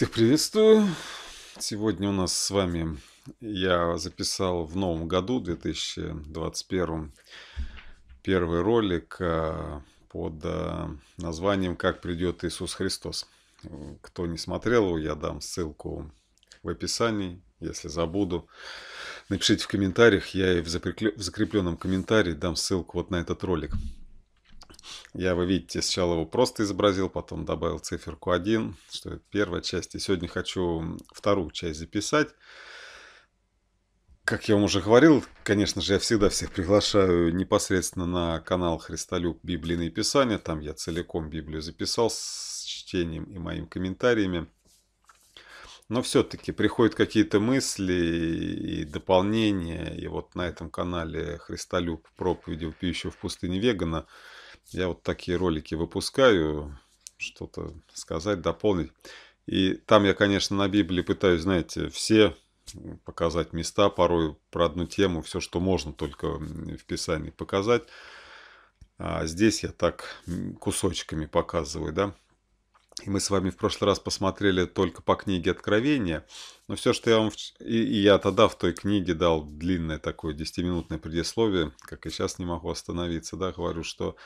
Всех приветствую. Сегодня у нас с вами я записал в новом году, 2021, первый ролик а, под а, названием «Как придет Иисус Христос». Кто не смотрел его, я дам ссылку в описании. Если забуду, напишите в комментариях, я и в закрепленном комментарии дам ссылку вот на этот ролик. Я, вы видите, сначала его просто изобразил, потом добавил циферку 1, что это первая часть. И сегодня хочу вторую часть записать. Как я вам уже говорил, конечно же, я всегда всех приглашаю непосредственно на канал Христолюб Библии и Писания. Там я целиком Библию записал с чтением и моими комментариями. Но все-таки приходят какие-то мысли и дополнения. И вот на этом канале Христолюб проповеди «Пьющего в пустыне вегана» Я вот такие ролики выпускаю, что-то сказать, дополнить. И там я, конечно, на Библии пытаюсь, знаете, все показать места, порой про одну тему, все, что можно только в Писании показать. А здесь я так кусочками показываю, да. И мы с вами в прошлый раз посмотрели только по книге Откровения. Но все, что я вам... И, я тогда в той книге дал длинное такое 10-минутное предисловие, как и сейчас не могу остановиться, да, говорю, что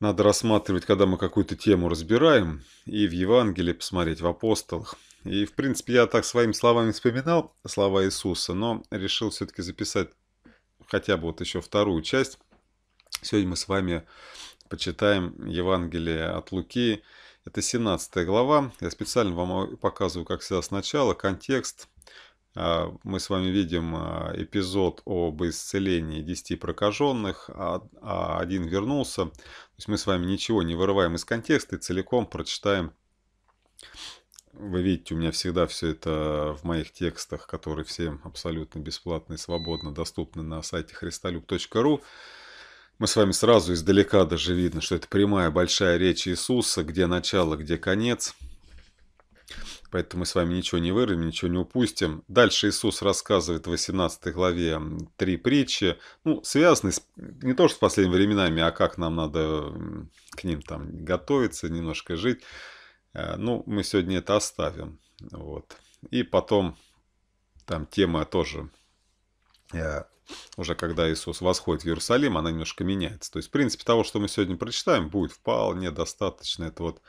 надо рассматривать, когда мы какую-то тему разбираем, и в Евангелии посмотреть, в апостолах. И, в принципе, я так своими словами вспоминал слова Иисуса, но решил все-таки записать хотя бы вот еще вторую часть. Сегодня мы с вами почитаем Евангелие от Луки, это 17 глава. Я специально вам показываю, как всегда, сначала контекст. А, мы с вами видим а, эпизод об исцелении 10 прокаженных, а, а один вернулся. То есть мы с вами ничего не вырываем из контекста и целиком прочитаем. Вы видите, у меня всегда все это в моих текстах, которые всем абсолютно бесплатно и свободно доступны на сайте христолюб.ру. Мы с вами сразу издалека даже видно, что это прямая большая речь Иисуса, где начало, где конец. Поэтому мы с вами ничего не вырвем, ничего не упустим. Дальше Иисус рассказывает в 18 главе три притчи, ну, связанные с, не то что с последними временами, а как нам надо к ним там готовиться, немножко жить. Э, ну, мы сегодня это оставим. Вот. И потом там тема тоже э, уже когда Иисус восходит в Иерусалим, она немножко меняется. То есть, в принципе, того, что мы сегодня прочитаем, будет вполне достаточно. Это вот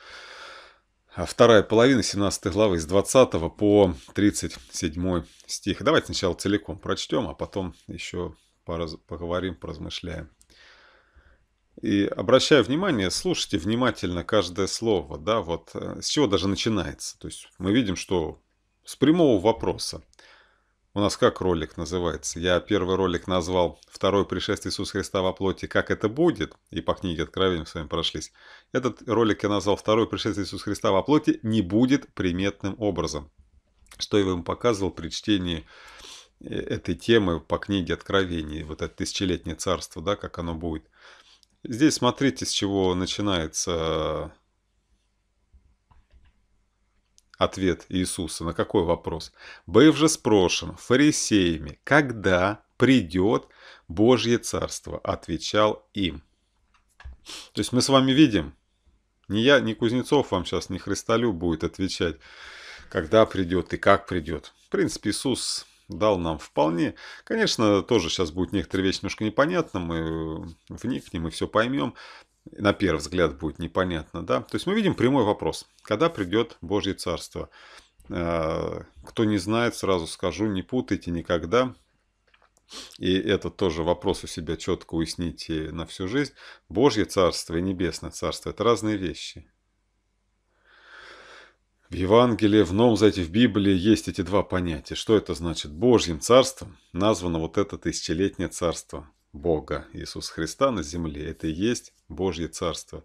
а, вторая половина 17 главы с 20 по 37 стих. Давайте сначала целиком прочтем, а потом еще поговорим, поразмышляем. И обращаю внимание, слушайте внимательно каждое слово, да, вот э, с чего даже начинается. То есть мы видим, что с прямого вопроса. У нас как ролик называется? Я первый ролик назвал «Второе пришествие Иисуса Христа во плоти. Как это будет?» И по книге Откровения с вами прошлись. Этот ролик я назвал «Второе пришествие Иисуса Христа во плоти не будет приметным образом». Что я вам показывал при чтении э, этой темы по книге Откровений, вот это тысячелетнее царство, да, как оно будет. Здесь смотрите, с чего начинается Ответ Иисуса на какой вопрос? «Быв же спрошен фарисеями, когда придет Божье Царство?» Отвечал им. То есть мы с вами видим, не я, не Кузнецов вам сейчас, не Христолю будет отвечать, когда придет и как придет. В принципе, Иисус дал нам вполне. Конечно, тоже сейчас будет некоторые вещи немножко непонятно, мы вникнем и все поймем на первый взгляд будет непонятно, да. То есть мы видим прямой вопрос, когда придет Божье Царство. Э, кто не знает, сразу скажу, не путайте никогда. И это тоже вопрос у себя четко уясните на всю жизнь. Божье Царство и Небесное Царство – это разные вещи. В Евангелии, в Новом Завете, в Библии есть эти два понятия. Что это значит? Божьим царством названо вот это тысячелетнее царство, Бога Иисуса Христа на земле, это и есть Божье Царство,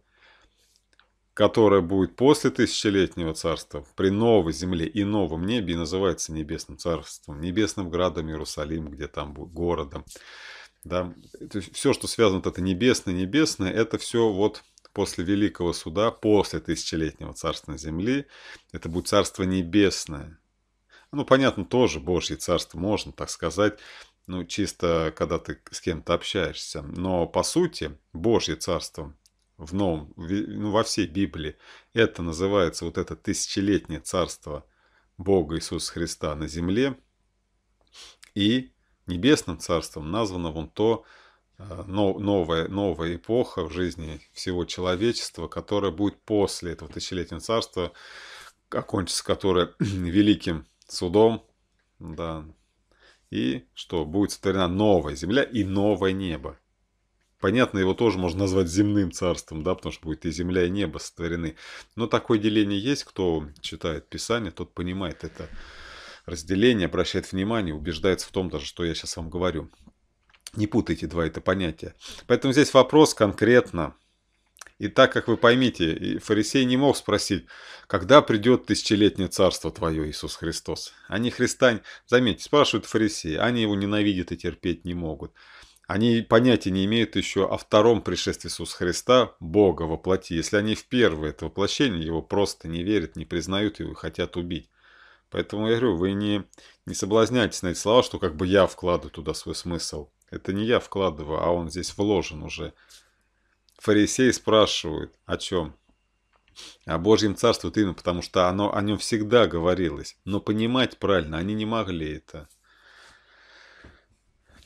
которое будет после тысячелетнего Царства, при новой земле и новом небе, и называется Небесным Царством, Небесным Градом Иерусалим, где там будет городом. Да? все, что связано, вот это небесное, небесное, это все вот после Великого Суда, после тысячелетнего Царства на земле, это будет Царство Небесное. Ну, понятно, тоже Божье Царство, можно так сказать, ну, чисто когда ты с кем-то общаешься. Но по сути, Божье Царство в новом, ну, во всей Библии, это называется вот это тысячелетнее Царство Бога Иисуса Христа на земле. И небесным Царством названо вон то а, новая, новая эпоха в жизни всего человечества, которая будет после этого тысячелетнего Царства, окончится которое великим судом, да, и что будет сотворена новая земля и новое небо. Понятно, его тоже можно назвать земным царством, да, потому что будет и земля, и небо сотворены. Но такое деление есть, кто читает Писание, тот понимает это разделение, обращает внимание, убеждается в том даже, что я сейчас вам говорю. Не путайте два это понятия. Поэтому здесь вопрос конкретно, и так как вы поймите, фарисей не мог спросить, когда придет тысячелетнее царство твое, Иисус Христос. Они христань, заметьте, спрашивают фарисеи, они его ненавидят и терпеть не могут. Они понятия не имеют еще о втором пришествии Иисуса Христа, Бога воплоти. Если они в первое это воплощение, его просто не верят, не признают его и хотят убить. Поэтому я говорю, вы не, не соблазняйтесь на эти слова, что как бы я вкладываю туда свой смысл. Это не я вкладываю, а он здесь вложен уже. Фарисеи спрашивают, о чем? О Божьем Царстве вот именно, потому что оно, о нем всегда говорилось. Но понимать правильно они не могли это.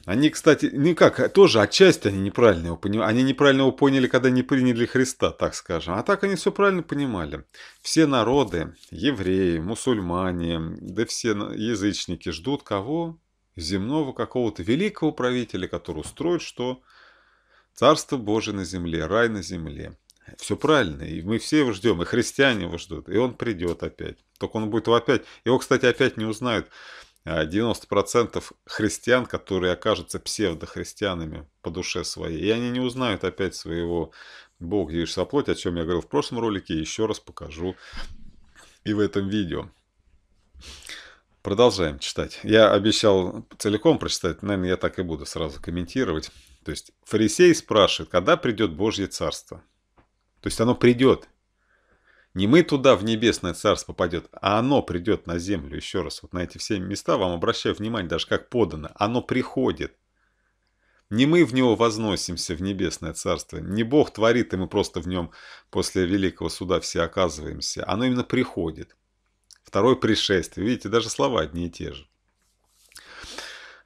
Они, кстати, ну как, тоже отчасти они неправильно его поняли, Они неправильно его поняли, когда не приняли Христа, так скажем. А так они все правильно понимали. Все народы, евреи, мусульмане, да все язычники ждут кого? Земного какого-то великого правителя, который устроит что? Царство Божие на земле, рай на земле. Все правильно, и мы все его ждем, и христиане его ждут, и он придет опять. Только он будет опять, его, кстати, опять не узнают. 90% а, христиан, которые окажутся псевдохристианами по душе своей, и они не узнают опять своего Бога, движется плоть, о чем я говорил в прошлом ролике, еще раз покажу и в этом видео. Продолжаем читать. Я обещал целиком прочитать, наверное, я так и буду сразу комментировать. То есть фарисей спрашивает, когда придет Божье Царство? То есть оно придет. Не мы туда, в небесное царство попадет, а оно придет на землю. Еще раз, вот на эти все места вам обращаю внимание, даже как подано. Оно приходит. Не мы в него возносимся, в небесное царство. Не Бог творит, и мы просто в нем после великого суда все оказываемся. Оно именно приходит. Второе пришествие. Видите, даже слова одни и те же.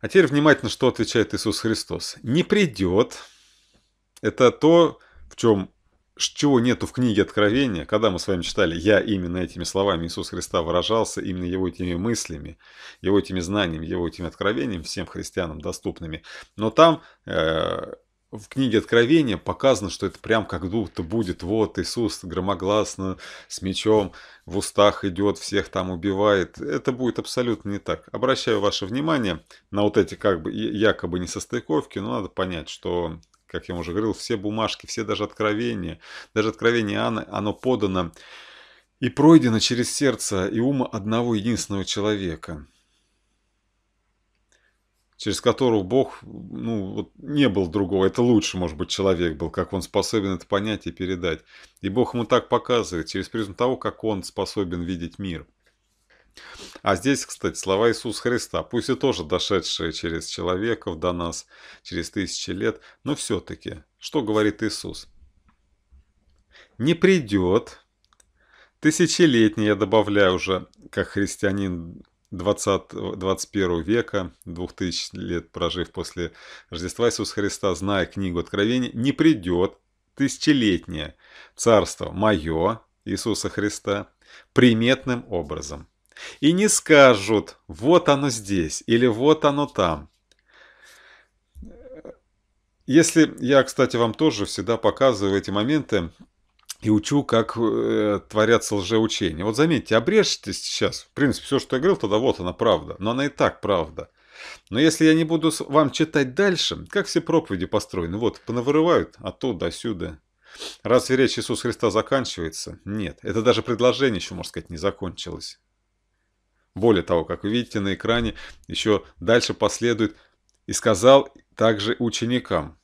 А теперь внимательно, что отвечает Иисус Христос. «Не придет» — это то, в чем чего нету в книге Откровения, когда мы с вами читали, я именно этими словами Иисус Христа выражался, именно его этими мыслями, его этими знаниями, его этими откровениями, всем христианам доступными. Но там э, в книге Откровения показано, что это прям как будто будет, вот Иисус громогласно с мечом в устах идет, всех там убивает. Это будет абсолютно не так. Обращаю ваше внимание на вот эти как бы якобы несостыковки, но надо понять, что, как я уже говорил, все бумажки, все даже откровения, даже откровение Иоанна, оно подано и пройдено через сердце и ум одного единственного человека – через которого Бог, ну, вот не был другого. Это лучше, может быть, человек был, как он способен это понять и передать. И Бог ему так показывает, через призму того, как он способен видеть мир. А здесь, кстати, слова Иисуса Христа, пусть и тоже дошедшие через человеков до нас, через тысячи лет, но все-таки, что говорит Иисус? Не придет, тысячелетний, я добавляю уже, как христианин 20, 21 века, 2000 лет прожив после Рождества Иисуса Христа, зная книгу Откровения, не придет тысячелетнее царство мое, Иисуса Христа, приметным образом. И не скажут, вот оно здесь или вот оно там. Если я, кстати, вам тоже всегда показываю эти моменты, и учу, как э, творятся лжеучения. Вот заметьте, обрежьте сейчас, в принципе, все, что я говорил, тогда вот она правда, но она и так правда. Но если я не буду вам читать дальше, как все проповеди построены, вот, понавырывают оттуда, сюда. Разве речь Иисуса Христа заканчивается? Нет, это даже предложение еще, можно сказать, не закончилось. Более того, как вы видите на экране, еще дальше последует «И сказал также ученикам»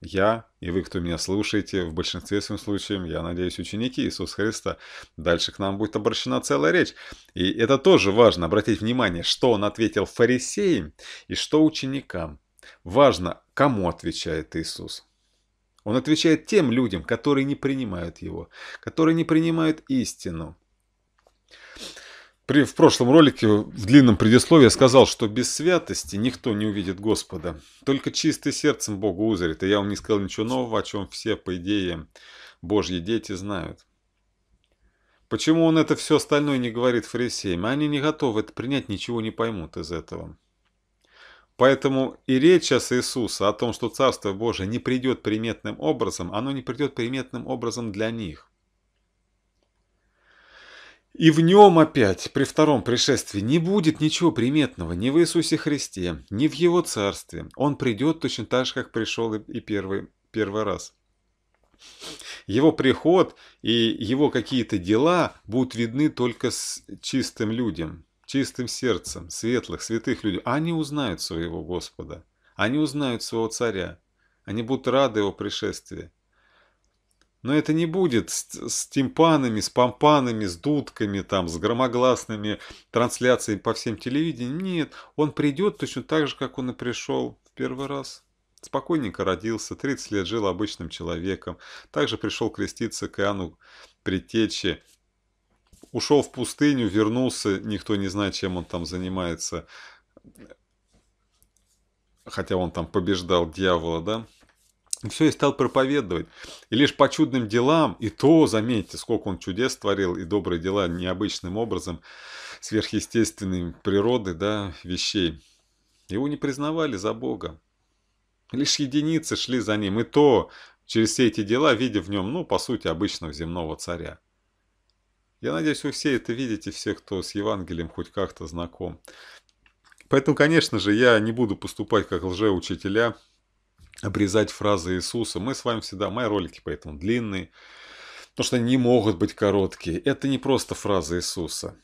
я и вы, кто меня слушаете, в большинстве своем случаев, я надеюсь, ученики Иисуса Христа, дальше к нам будет обращена целая речь. И это тоже важно обратить внимание, что он ответил фарисеям и что ученикам. Важно, кому отвечает Иисус. Он отвечает тем людям, которые не принимают его, которые не принимают истину, при, в прошлом ролике в длинном предисловии я сказал, что без святости никто не увидит Господа. Только чистый сердцем Бога узрит. И я вам не сказал ничего нового, о чем все, по идее, Божьи дети знают. Почему он это все остальное не говорит фарисеям? Они не готовы это принять, ничего не поймут из этого. Поэтому и речь сейчас Иисуса о том, что Царство Божие не придет приметным образом, оно не придет приметным образом для них. И в нем опять, при втором пришествии, не будет ничего приметного ни в Иисусе Христе, ни в Его Царстве. Он придет точно так же, как пришел и первый, первый раз. Его приход и его какие-то дела будут видны только с чистым людям, чистым сердцем, светлых, святых людей. Они узнают своего Господа, они узнают своего Царя, они будут рады его пришествию. Но это не будет с, с тимпанами, с помпанами, с дудками, там, с громогласными трансляциями по всем телевидениям. Нет, он придет точно так же, как он и пришел в первый раз. Спокойненько родился, 30 лет жил обычным человеком. Также пришел креститься к Иоанну Притече. Ушел в пустыню, вернулся, никто не знает, чем он там занимается. Хотя он там побеждал дьявола, да? И все и стал проповедовать. И лишь по чудным делам, и то, заметьте, сколько он чудес творил, и добрые дела необычным образом, сверхъестественной природы, да, вещей. Его не признавали за Бога. Лишь единицы шли за ним, и то, через все эти дела, видя в нем, ну, по сути, обычного земного царя. Я надеюсь, вы все это видите, все, кто с Евангелием хоть как-то знаком. Поэтому, конечно же, я не буду поступать как лжеучителя, обрезать фразы Иисуса. Мы с вами всегда, мои ролики поэтому длинные, потому что они не могут быть короткие. Это не просто фраза Иисуса.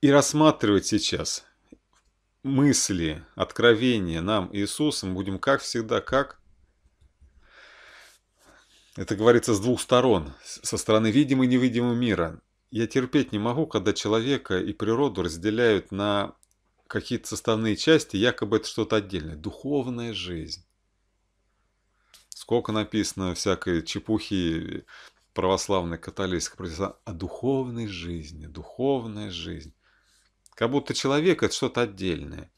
И рассматривать сейчас мысли, откровения нам Иисусом будем, как всегда, как это говорится с двух сторон, со стороны видимого и невидимого мира. Я терпеть не могу, когда человека и природу разделяют на какие-то составные части, якобы это что-то отдельное. Духовная жизнь. Сколько написано всякой чепухи православной, католической, протестантской, о духовной жизни, духовная жизнь. Как будто человек – это что-то отдельное.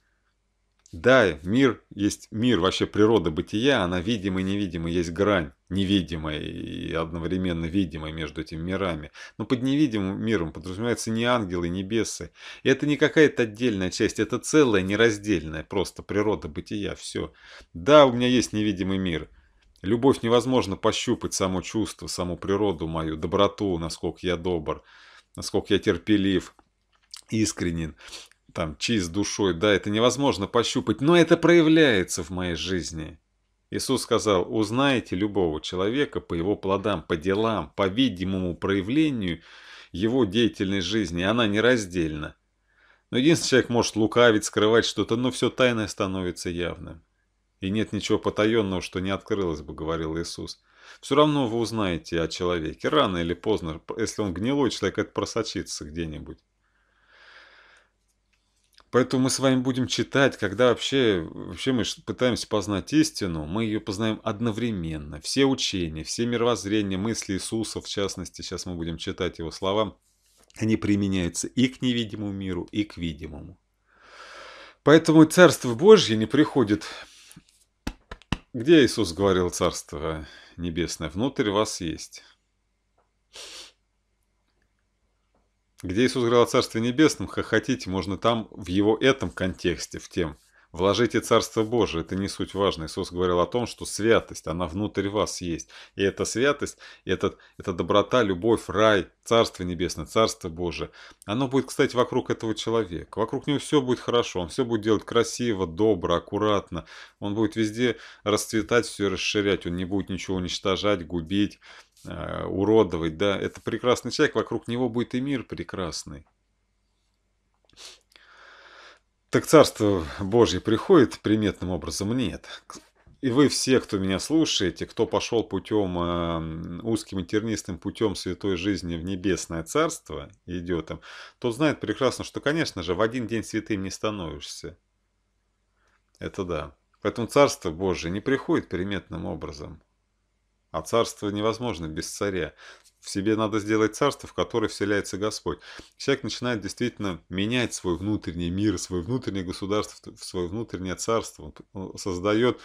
Да, мир есть мир, вообще природа бытия, она видима и невидима, есть грань невидимая и одновременно видимая между этими мирами. Но под невидимым миром подразумеваются не ангелы, не бесы. И это не какая-то отдельная часть, это целая, нераздельная просто природа бытия, все. Да, у меня есть невидимый мир. Любовь невозможно пощупать, само чувство, саму природу мою, доброту, насколько я добр, насколько я терпелив, искренен там чист душой, да, это невозможно пощупать, но это проявляется в моей жизни. Иисус сказал, узнаете любого человека по его плодам, по делам, по видимому проявлению его деятельной жизни, она нераздельна. Но единственный человек может лукавить, скрывать что-то, но все тайное становится явным. И нет ничего потаенного, что не открылось бы, говорил Иисус. Все равно вы узнаете о человеке, рано или поздно, если он гнилой, человек это просочится где-нибудь. Поэтому мы с вами будем читать, когда вообще, вообще мы пытаемся познать истину, мы ее познаем одновременно. Все учения, все мировоззрения, мысли Иисуса, в частности, сейчас мы будем читать его слова, они применяются и к невидимому миру, и к видимому. Поэтому Царство Божье не приходит... Где Иисус говорил Царство Небесное? Внутрь вас есть. Где Иисус говорил о Царстве Небесном, хохотите можно там, в его этом контексте, в тем. Вложите Царство Божие, это не суть важно. Иисус говорил о том, что святость, она внутрь вас есть. И эта святость, этот, эта доброта, любовь, рай, Царство Небесное, Царство Божие, оно будет, кстати, вокруг этого человека. Вокруг него все будет хорошо, он все будет делать красиво, добро, аккуратно. Он будет везде расцветать, все расширять, он не будет ничего уничтожать, губить. Э, уродовать, да, это прекрасный человек, вокруг него будет и мир прекрасный. Так Царство Божье приходит приметным образом? Нет. И вы все, кто меня слушаете, кто пошел путем, э, узким и тернистым путем святой жизни в небесное царство, идет там, тот знает прекрасно, что, конечно же, в один день святым не становишься. Это да. Поэтому Царство Божие не приходит приметным образом. А царство невозможно без царя. В себе надо сделать царство, в которое вселяется Господь. Человек начинает действительно менять свой внутренний мир, свое внутреннее государство, свое внутреннее царство. Он создает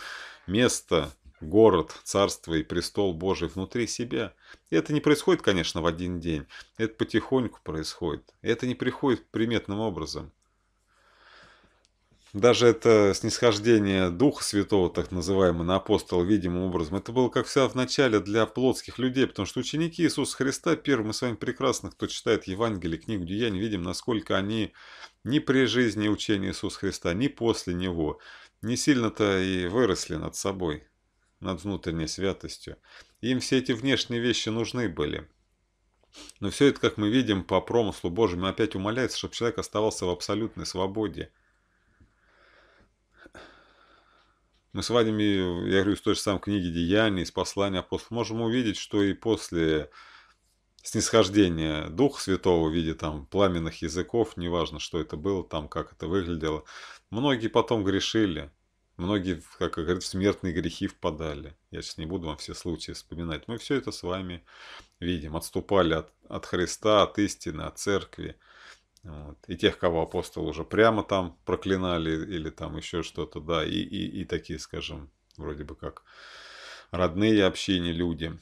место, город, царство и престол Божий внутри себя. И это не происходит, конечно, в один день. Это потихоньку происходит. Это не приходит приметным образом даже это снисхождение Духа Святого, так называемый, на апостола видимым образом, это было как всегда в начале для плотских людей, потому что ученики Иисуса Христа, первым мы с вами прекрасно, кто читает Евангелие, книгу Деяний, видим, насколько они ни при жизни учения Иисуса Христа, ни после Него не сильно-то и выросли над собой, над внутренней святостью. Им все эти внешние вещи нужны были. Но все это, как мы видим, по промыслу Божьему опять умоляется, чтобы человек оставался в абсолютной свободе – Мы с вами, я говорю, из той же самой книги «Деяний», из послания апостолов, можем увидеть, что и после снисхождения Духа Святого в виде там пламенных языков, неважно, что это было там, как это выглядело, многие потом грешили, многие, как говорят, в смертные грехи впадали. Я сейчас не буду вам все случаи вспоминать. Мы все это с вами видим. Отступали от, от Христа, от истины, от церкви. Вот. И тех, кого апостол уже прямо там проклинали или там еще что-то, да, и, и, и такие, скажем, вроде бы как родные общине люди.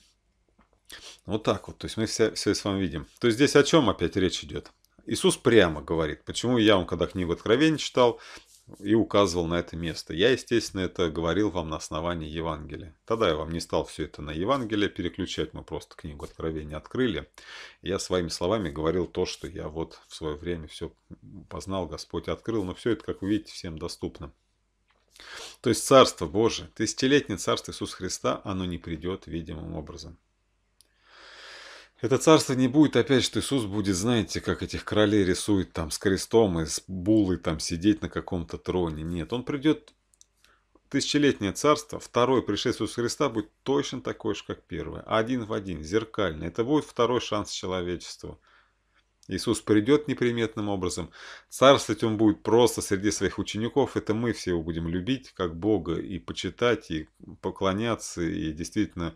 Вот так вот, то есть мы все, все с вами видим. То есть здесь о чем опять речь идет? Иисус прямо говорит, почему я вам, когда книгу Откровения читал, и указывал на это место. Я, естественно, это говорил вам на основании Евангелия. Тогда я вам не стал все это на Евангелие переключать, мы просто книгу Откровения открыли. Я своими словами говорил то, что я вот в свое время все познал, Господь открыл, но все это, как вы видите, всем доступно. То есть Царство Божие, тысячелетнее Царство Иисуса Христа, оно не придет видимым образом. Это царство не будет опять, что Иисус будет, знаете, как этих королей рисует там с крестом и с булой там сидеть на каком-то троне. Нет, он придет тысячелетнее царство, второе пришествие Иисуса Христа будет точно такое же, как первое. Один в один, зеркально. Это будет второй шанс человечеству. Иисус придет неприметным образом. Царствовать Он будет просто среди своих учеников. Это мы все его будем любить, как Бога, и почитать, и поклоняться, и действительно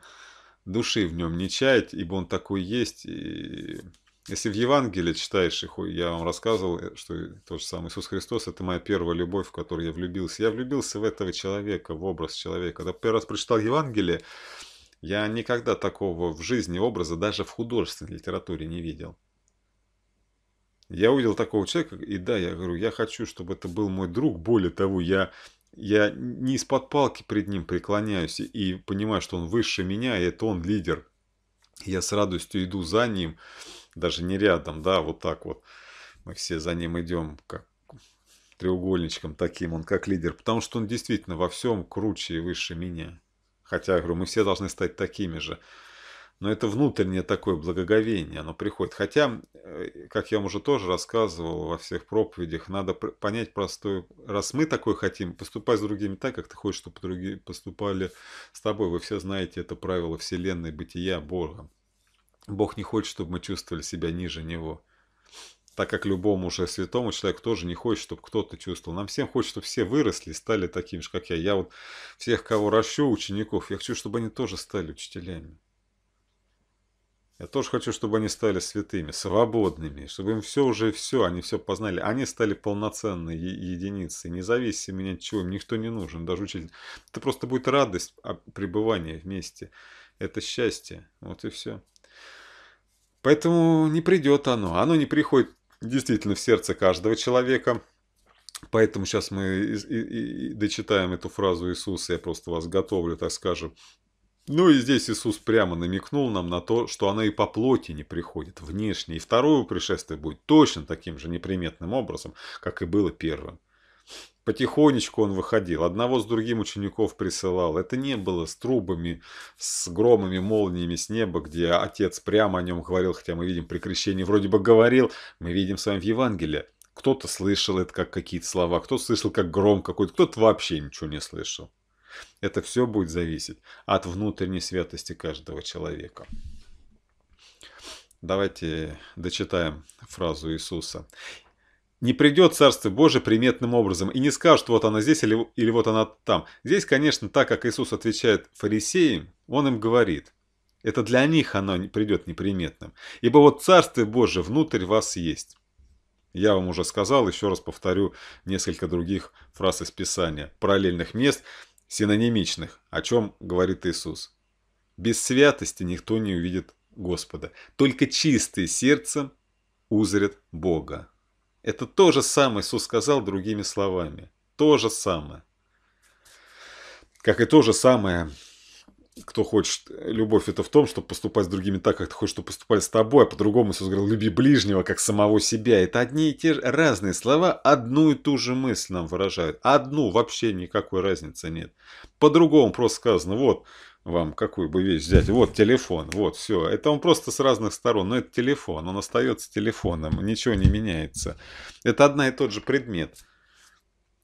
души в нем не чаять, ибо он такой есть. И если в Евангелии читаешь, я вам рассказывал, э, что тот же самый Иисус Христос – это моя первая любовь, в которую я влюбился. Я влюбился в этого человека, в образ человека. Когда первый раз прочитал Евангелие, я никогда такого в жизни образа даже в художественной литературе не видел. Я увидел такого человека, и да, я говорю, я хочу, чтобы это был мой друг. Более того, я я не из-под палки пред ним преклоняюсь и понимаю, что он выше меня, и это он лидер. Я с радостью иду за ним, даже не рядом, да, вот так вот. Мы все за ним идем, как треугольничком таким, он как лидер, потому что он действительно во всем круче и выше меня. Хотя, я говорю, мы все должны стать такими же но это внутреннее такое благоговение, оно приходит. Хотя, э, как я вам уже тоже рассказывал во всех проповедях, надо понять простую, раз мы такое хотим, поступать с другими так, как ты хочешь, чтобы другие поступали с тобой. Вы все знаете это правило вселенной бытия Бога. Бог не хочет, чтобы мы чувствовали себя ниже Него. Так как любому уже святому человеку тоже не хочет, чтобы кто-то чувствовал. Нам всем хочется, чтобы все выросли и стали такими же, как я. Я вот всех, кого ращу, учеников, я хочу, чтобы они тоже стали учителями я тоже хочу, чтобы они стали святыми, свободными, чтобы им все уже все, они все познали. Они стали полноценной единицей, независимыми от чего, им никто не нужен, даже учитель. Это просто будет радость пребывания вместе. Это счастье. Вот и все. Поэтому не придет оно. Оно не приходит действительно в сердце каждого человека. Поэтому сейчас мы и, и, и дочитаем эту фразу Иисуса, я просто вас готовлю, так скажем, ну и здесь Иисус прямо намекнул нам на то, что она и по плоти не приходит внешне, и второе пришествие будет точно таким же неприметным образом, как и было первым. Потихонечку он выходил, одного с другим учеников присылал. Это не было с трубами, с громами, молниями с неба, где отец прямо о нем говорил, хотя мы видим при крещении, вроде бы говорил, мы видим с вами в Евангелии. Кто-то слышал это как какие-то слова, кто слышал как гром какой-то, кто-то вообще ничего не слышал. Это все будет зависеть от внутренней святости каждого человека. Давайте дочитаем фразу Иисуса. Не придет Царство Божие приметным образом и не скажет, вот она здесь или, или вот она там. Здесь, конечно, так как Иисус отвечает фарисеям, он им говорит, это для них оно придет неприметным. Ибо вот Царство Божие внутрь вас есть. Я вам уже сказал, еще раз повторю несколько других фраз из Писания, параллельных мест, синонимичных, о чем говорит Иисус. Без святости никто не увидит Господа. Только чистые сердцем узрят Бога. Это то же самое Иисус сказал другими словами. То же самое. Как и то же самое кто хочет, э, любовь это в том, чтобы поступать с другими так, как ты хочешь, чтобы поступали с тобой, а по-другому Иисус говорил, люби ближнего, как самого себя. Это одни и те же разные слова, одну и ту же мысль нам выражают. Одну, вообще никакой разницы нет. По-другому просто сказано, вот вам какую бы вещь взять, вот телефон, вот все. Это он просто с разных сторон, но это телефон, он остается телефоном, ничего не меняется. Это одна и тот же предмет.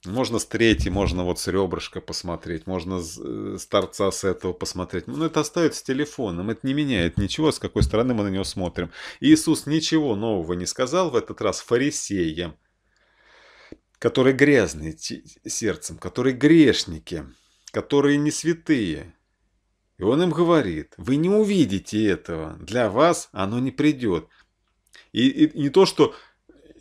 Можно с третьей, можно вот с ребрышка посмотреть, можно с, э, с торца с этого посмотреть. Но ну, это остается телефоном, это не меняет ничего, с какой стороны мы на него смотрим. Иисус ничего нового не сказал в этот раз фарисеям, которые грязные сердцем, которые грешники, которые не святые. И он им говорит, вы не увидите этого, для вас оно не придет. И, и не то, что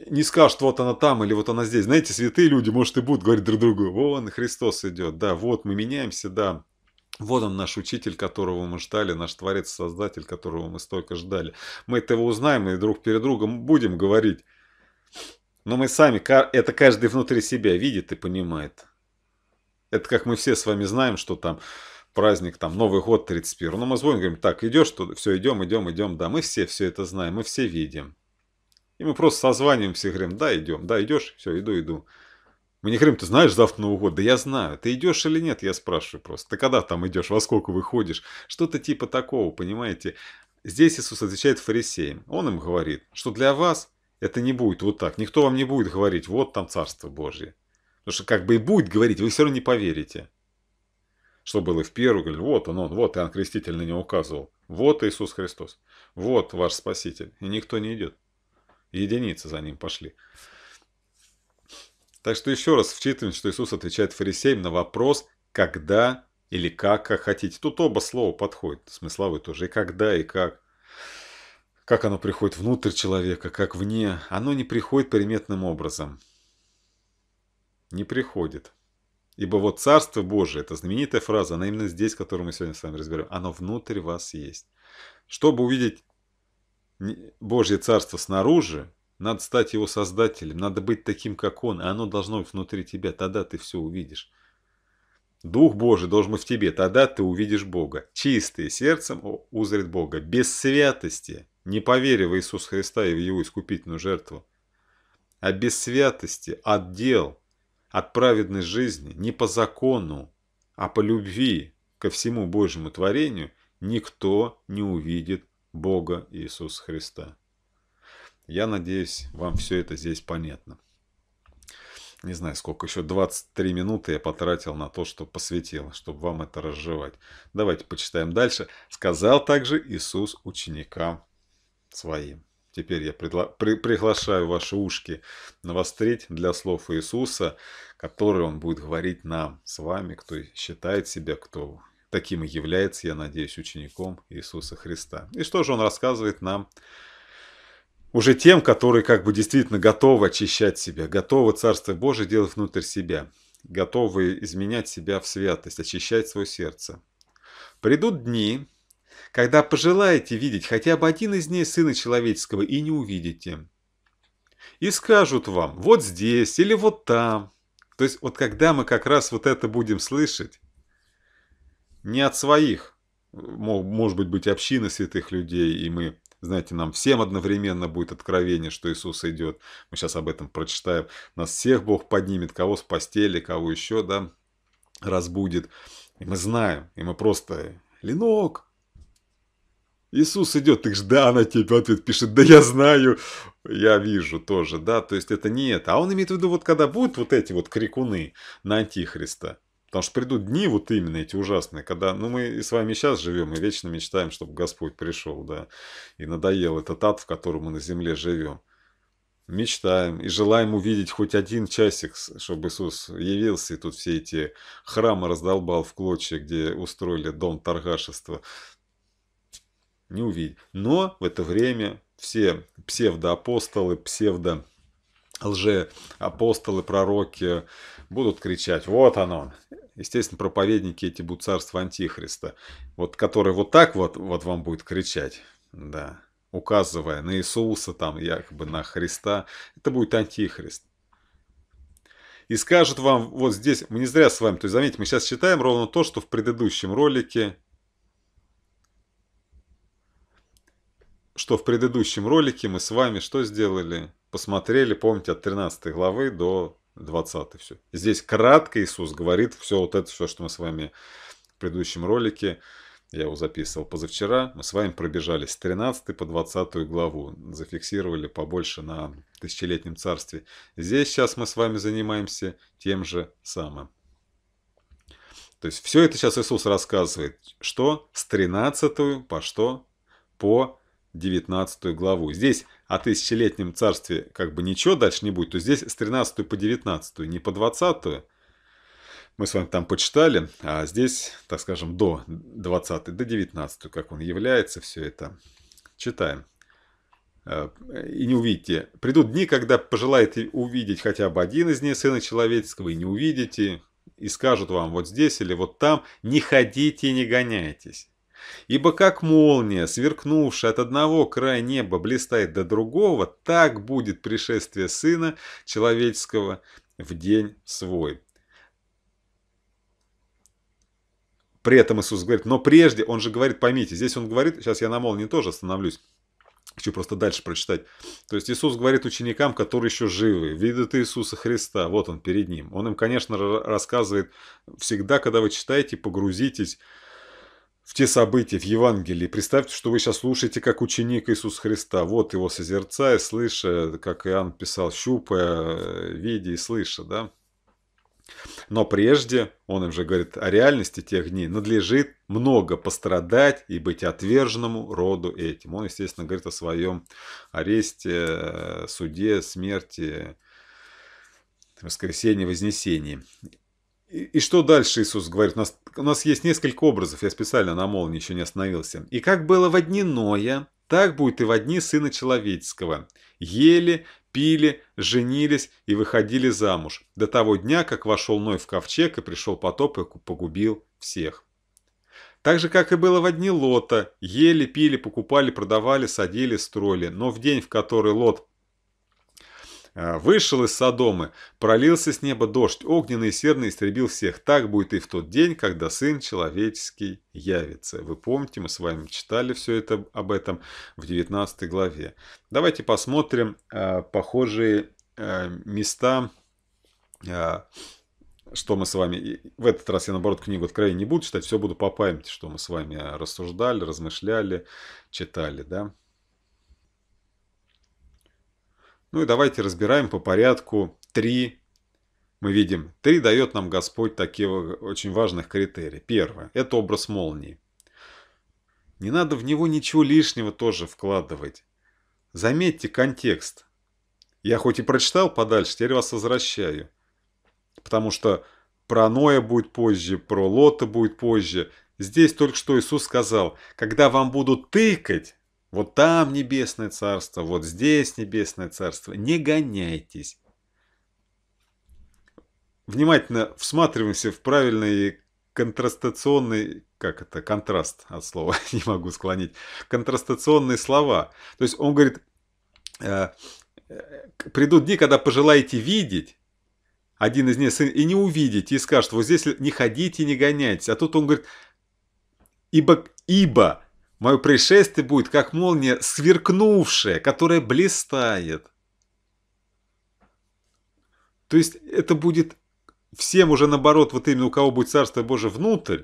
не скажут, вот она там или вот она здесь. Знаете, святые люди, может, и будут говорить друг другу, вон Христос идет, да, вот мы меняемся, да, вот он наш учитель, которого мы ждали, наш Творец-Создатель, которого мы столько ждали. Мы этого узнаем и друг перед другом будем говорить. Но мы сами, это каждый внутри себя видит и понимает. Это как мы все с вами знаем, что там праздник, там Новый год 31. Но ну, мы звоним, говорим, так, идешь туда, все, идем, идем, идем. Да, мы все все это знаем, мы все видим. И мы просто созваниваемся и говорим, да, идем, да, идешь, все, иду, иду. Мы не говорим, ты знаешь завтра Новый год? Да я знаю. Ты идешь или нет? Я спрашиваю просто. Ты когда там идешь? Во сколько выходишь? Что-то типа такого, понимаете? Здесь Иисус отвечает фарисеям. Он им говорит, что для вас это не будет вот так. Никто вам не будет говорить, вот там Царство Божье. Потому что как бы и будет говорить, вы все равно не поверите. Что было в первую, говорили, вот он, он, вот Иоанн Креститель на него указывал. Вот Иисус Христос, вот ваш Спаситель. И никто не идет единицы за ним пошли. Так что еще раз вчитываем, что Иисус отвечает фарисеям на вопрос, когда или как, как хотите. Тут оба слова подходят, смысловые тоже. И когда, и как. Как оно приходит внутрь человека, как вне. Оно не приходит приметным образом. Не приходит. Ибо вот Царство Божие, это знаменитая фраза, она именно здесь, которую мы сегодня с вами разберем, оно внутрь вас есть. Чтобы увидеть Божье Царство снаружи, надо стать его создателем, надо быть таким, как он, и оно должно быть внутри тебя, тогда ты все увидишь. Дух Божий должен быть в тебе, тогда ты увидишь Бога. Чистое сердцем узрит Бога, без святости, не поверив в Иисуса Христа и в Его искупительную жертву, а без святости, от дел, от праведной жизни, не по закону, а по любви ко всему Божьему творению, никто не увидит Бога Иисуса Христа. Я надеюсь, вам все это здесь понятно. Не знаю, сколько, еще 23 минуты я потратил на то, что посвятил, чтобы вам это разжевать. Давайте почитаем дальше. «Сказал также Иисус ученикам своим». Теперь я предла... при... приглашаю ваши ушки навострить для слов Иисуса, которые Он будет говорить нам с вами, кто считает себя, кто Таким и является, я надеюсь, учеником Иисуса Христа. И что же он рассказывает нам? Уже тем, которые как бы действительно готовы очищать себя, готовы Царство Божие делать внутрь себя, готовы изменять себя в святость, очищать свое сердце. Придут дни, когда пожелаете видеть хотя бы один из дней Сына Человеческого и не увидите. И скажут вам, вот здесь или вот там. То есть вот когда мы как раз вот это будем слышать, не от своих, может быть, быть общины святых людей, и мы, знаете, нам всем одновременно будет откровение, что Иисус идет. Мы сейчас об этом прочитаем. Нас всех Бог поднимет, кого с постели, кого еще, да, разбудит. И мы знаем, и мы просто, Ленок, Иисус идет, ты ж да, она тебе ответ пишет, да я знаю, я вижу тоже, да, то есть это не это. А он имеет в виду, вот когда будут вот эти вот крикуны на Антихриста, Потому что придут дни вот именно эти ужасные, когда, ну, мы и с вами сейчас живем, и вечно мечтаем, чтобы Господь пришел, да, и надоел этот ад, в котором мы на земле живем. Мечтаем и желаем увидеть хоть один часик, чтобы Иисус явился и тут все эти храмы раздолбал в клочья, где устроили дом торгашества. Не увидеть. Но в это время все псевдоапостолы, псевдо лже апостолы, пророки будут кричать, вот оно, Естественно, проповедники эти будут царство Антихриста. Вот который вот так вот, вот вам будет кричать. Да указывая на Иисуса, там якобы на Христа, это будет антихрист. И скажет вам вот здесь, мы не зря с вами, то есть заметьте, мы сейчас читаем ровно то, что в предыдущем ролике, что в предыдущем ролике мы с вами что сделали? Посмотрели, помните, от 13 главы до 20 все. Здесь кратко Иисус говорит все вот это, все, что мы с вами в предыдущем ролике, я его записывал позавчера, мы с вами пробежались с 13 по 20 главу, зафиксировали побольше на тысячелетнем царстве. Здесь сейчас мы с вами занимаемся тем же самым. То есть все это сейчас Иисус рассказывает, что с 13 по что? По 19 главу. Здесь о тысячелетнем царстве как бы ничего дальше не будет, то здесь с 13 по 19, не по 20. Мы с вами там почитали, а здесь, так скажем, до 20, до 19, как он является, все это читаем. Э, и не увидите. Придут дни, когда пожелаете увидеть хотя бы один из них, сына человеческого, и не увидите, и скажут вам вот здесь или вот там, не ходите и не гоняйтесь. Ибо как молния, сверкнувшая от одного края неба, блистает до другого, так будет пришествие Сына Человеческого в день свой. При этом Иисус говорит, но прежде, он же говорит, поймите, здесь он говорит, сейчас я на молнии тоже остановлюсь, Хочу просто дальше прочитать. То есть Иисус говорит ученикам, которые еще живы, видят Иисуса Христа, вот он перед ним. Он им, конечно, рассказывает, всегда, когда вы читаете, погрузитесь в те события в Евангелии. Представьте, что вы сейчас слушаете как ученик Иисуса Христа. Вот его созерцая, слыша, как Иоанн писал, щупая, э, видя и слыша. Да? Но прежде, он им же говорит о реальности тех дней, надлежит много пострадать и быть отверженному роду этим. Он, естественно, говорит о своем аресте, э, суде, смерти, воскресении, вознесении. И, и что дальше Иисус говорит? У нас, у нас есть несколько образов, я специально на молнии еще не остановился. «И как было во дни Ноя, так будет и во дни Сына Человеческого. Ели, пили, женились и выходили замуж, до того дня, как вошел Ной в ковчег и пришел потоп и погубил всех». Так же, как и было в одни Лота, ели, пили, покупали, продавали, садили, строили. Но в день, в который Лот Э, вышел из Содомы, пролился с неба дождь, огненный и серный истребил всех. Так будет и в тот день, когда Сын Человеческий явится. Вы помните, мы с вами читали все это об этом в 19 главе. Давайте посмотрим э, похожие э, места, э, что мы с вами... В этот раз я, наоборот, книгу откровения не буду читать, все буду по памяти, что мы с вами э, рассуждали, размышляли, читали, да. Ну и давайте разбираем по порядку три. Мы видим, три дает нам Господь такие очень важных критерия. Первое – это образ молнии. Не надо в него ничего лишнего тоже вкладывать. Заметьте контекст. Я хоть и прочитал подальше, теперь вас возвращаю. Потому что про Ноя будет позже, про Лота будет позже. Здесь только что Иисус сказал, когда вам будут тыкать, вот там небесное царство, вот здесь небесное царство. Не гоняйтесь. Внимательно всматриваемся в правильный контрастационный, как это, контраст от слова, не могу склонить, контрастационные слова. То есть он говорит, э, э, придут дни, когда пожелаете видеть, один из них и не увидеть и скажет, вот здесь не ходите, не гоняйтесь. А тут он говорит, ибо, ибо Мое пришествие будет как молния сверкнувшая, которая блистает. То есть это будет всем уже наоборот, вот именно у кого будет Царство Божие внутрь,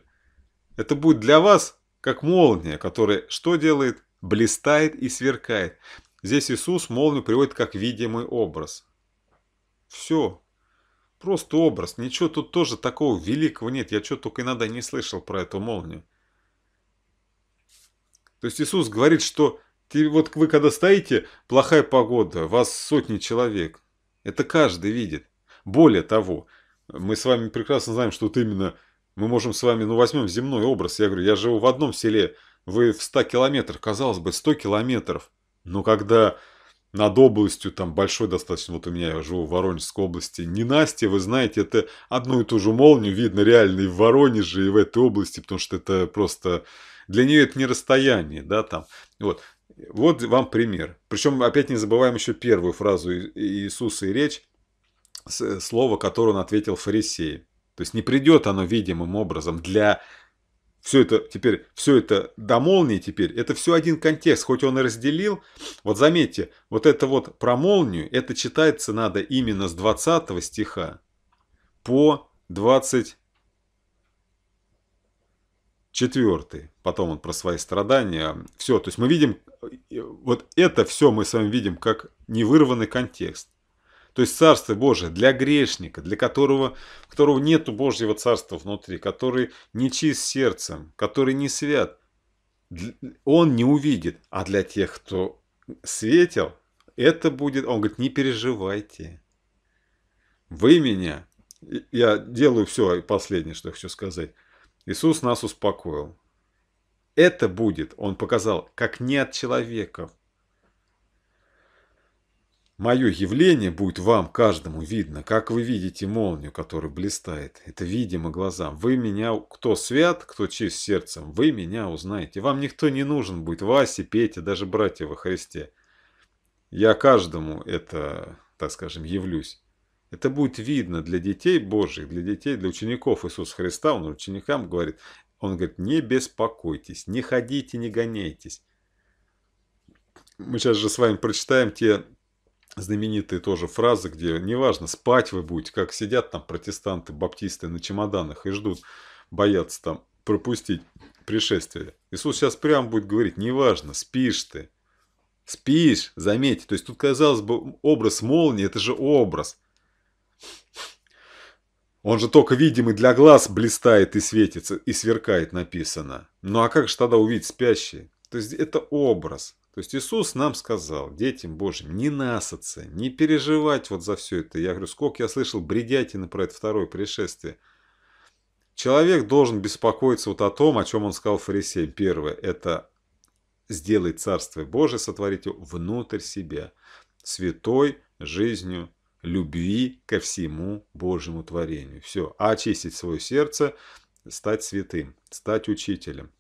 это будет для вас как молния, которая что делает? Блистает и сверкает. Здесь Иисус молнию приводит как видимый образ. Все. Просто образ. Ничего тут тоже такого великого нет. Я что только иногда не слышал про эту молнию. То есть Иисус говорит, что ты, вот вы когда стоите, плохая погода, вас сотни человек. Это каждый видит. Более того, мы с вами прекрасно знаем, что вот именно мы можем с вами, ну, возьмем земной образ. Я говорю, я живу в одном селе, вы в 100 километрах, казалось бы, 100 километров. Но когда над областью, там большой достаточно, вот у меня, я живу в Воронежской области, не Настя, вы знаете, это одну и ту же молнию видно реально и в Воронеже, и в этой области, потому что это просто для нее это не расстояние, да, там. Вот. Вот вам пример. Причем опять не забываем еще первую фразу Иисуса и речь, слово, которое он ответил фарисеи. То есть не придет оно видимым образом для все это теперь, все это до молнии теперь, это все один контекст, хоть он и разделил. Вот заметьте, вот это вот про молнию, это читается надо именно с 20 стиха по 20, четвертый. Потом он про свои страдания. Все, то есть мы видим, вот это все мы с вами видим как невырванный контекст. То есть Царство Божие для грешника, для которого, которого нету Божьего Царства внутри, который не чист сердцем, который не свят, он не увидит. А для тех, кто светил, это будет, он говорит, не переживайте. Вы меня, я делаю все, последнее, что я хочу сказать, Иисус нас успокоил. Это будет, он показал, как не от человека. Мое явление будет вам, каждому, видно, как вы видите молнию, которая блистает. Это видимо глазам. Вы меня, кто свят, кто чист сердцем, вы меня узнаете. Вам никто не нужен будет, Вася, Петя, даже братья во Христе. Я каждому это, так скажем, явлюсь. Это будет видно для детей Божьих, для детей, для учеников Иисуса Христа. Он ученикам говорит, он говорит, не беспокойтесь, не ходите, не гоняйтесь. Мы сейчас же с вами прочитаем те знаменитые тоже фразы, где неважно, спать вы будете, как сидят там протестанты, баптисты на чемоданах и ждут, боятся там пропустить пришествие. Иисус сейчас прямо будет говорить, неважно, спишь ты, спишь, заметьте. То есть тут, казалось бы, образ молнии, это же образ – он же только видимый для глаз блистает и светится, и сверкает, написано. Ну а как же тогда увидеть спящие? То есть это образ. То есть Иисус нам сказал, детям Божьим, не насаться, не переживать вот за все это. Я говорю, сколько я слышал бредятины про это второе пришествие. Человек должен беспокоиться вот о том, о чем он сказал фарисеям. Первое – это сделать Царство Божие, сотворить его внутрь себя, святой жизнью любви ко всему Божьему творению. Все, а очистить свое сердце, стать святым, стать учителем,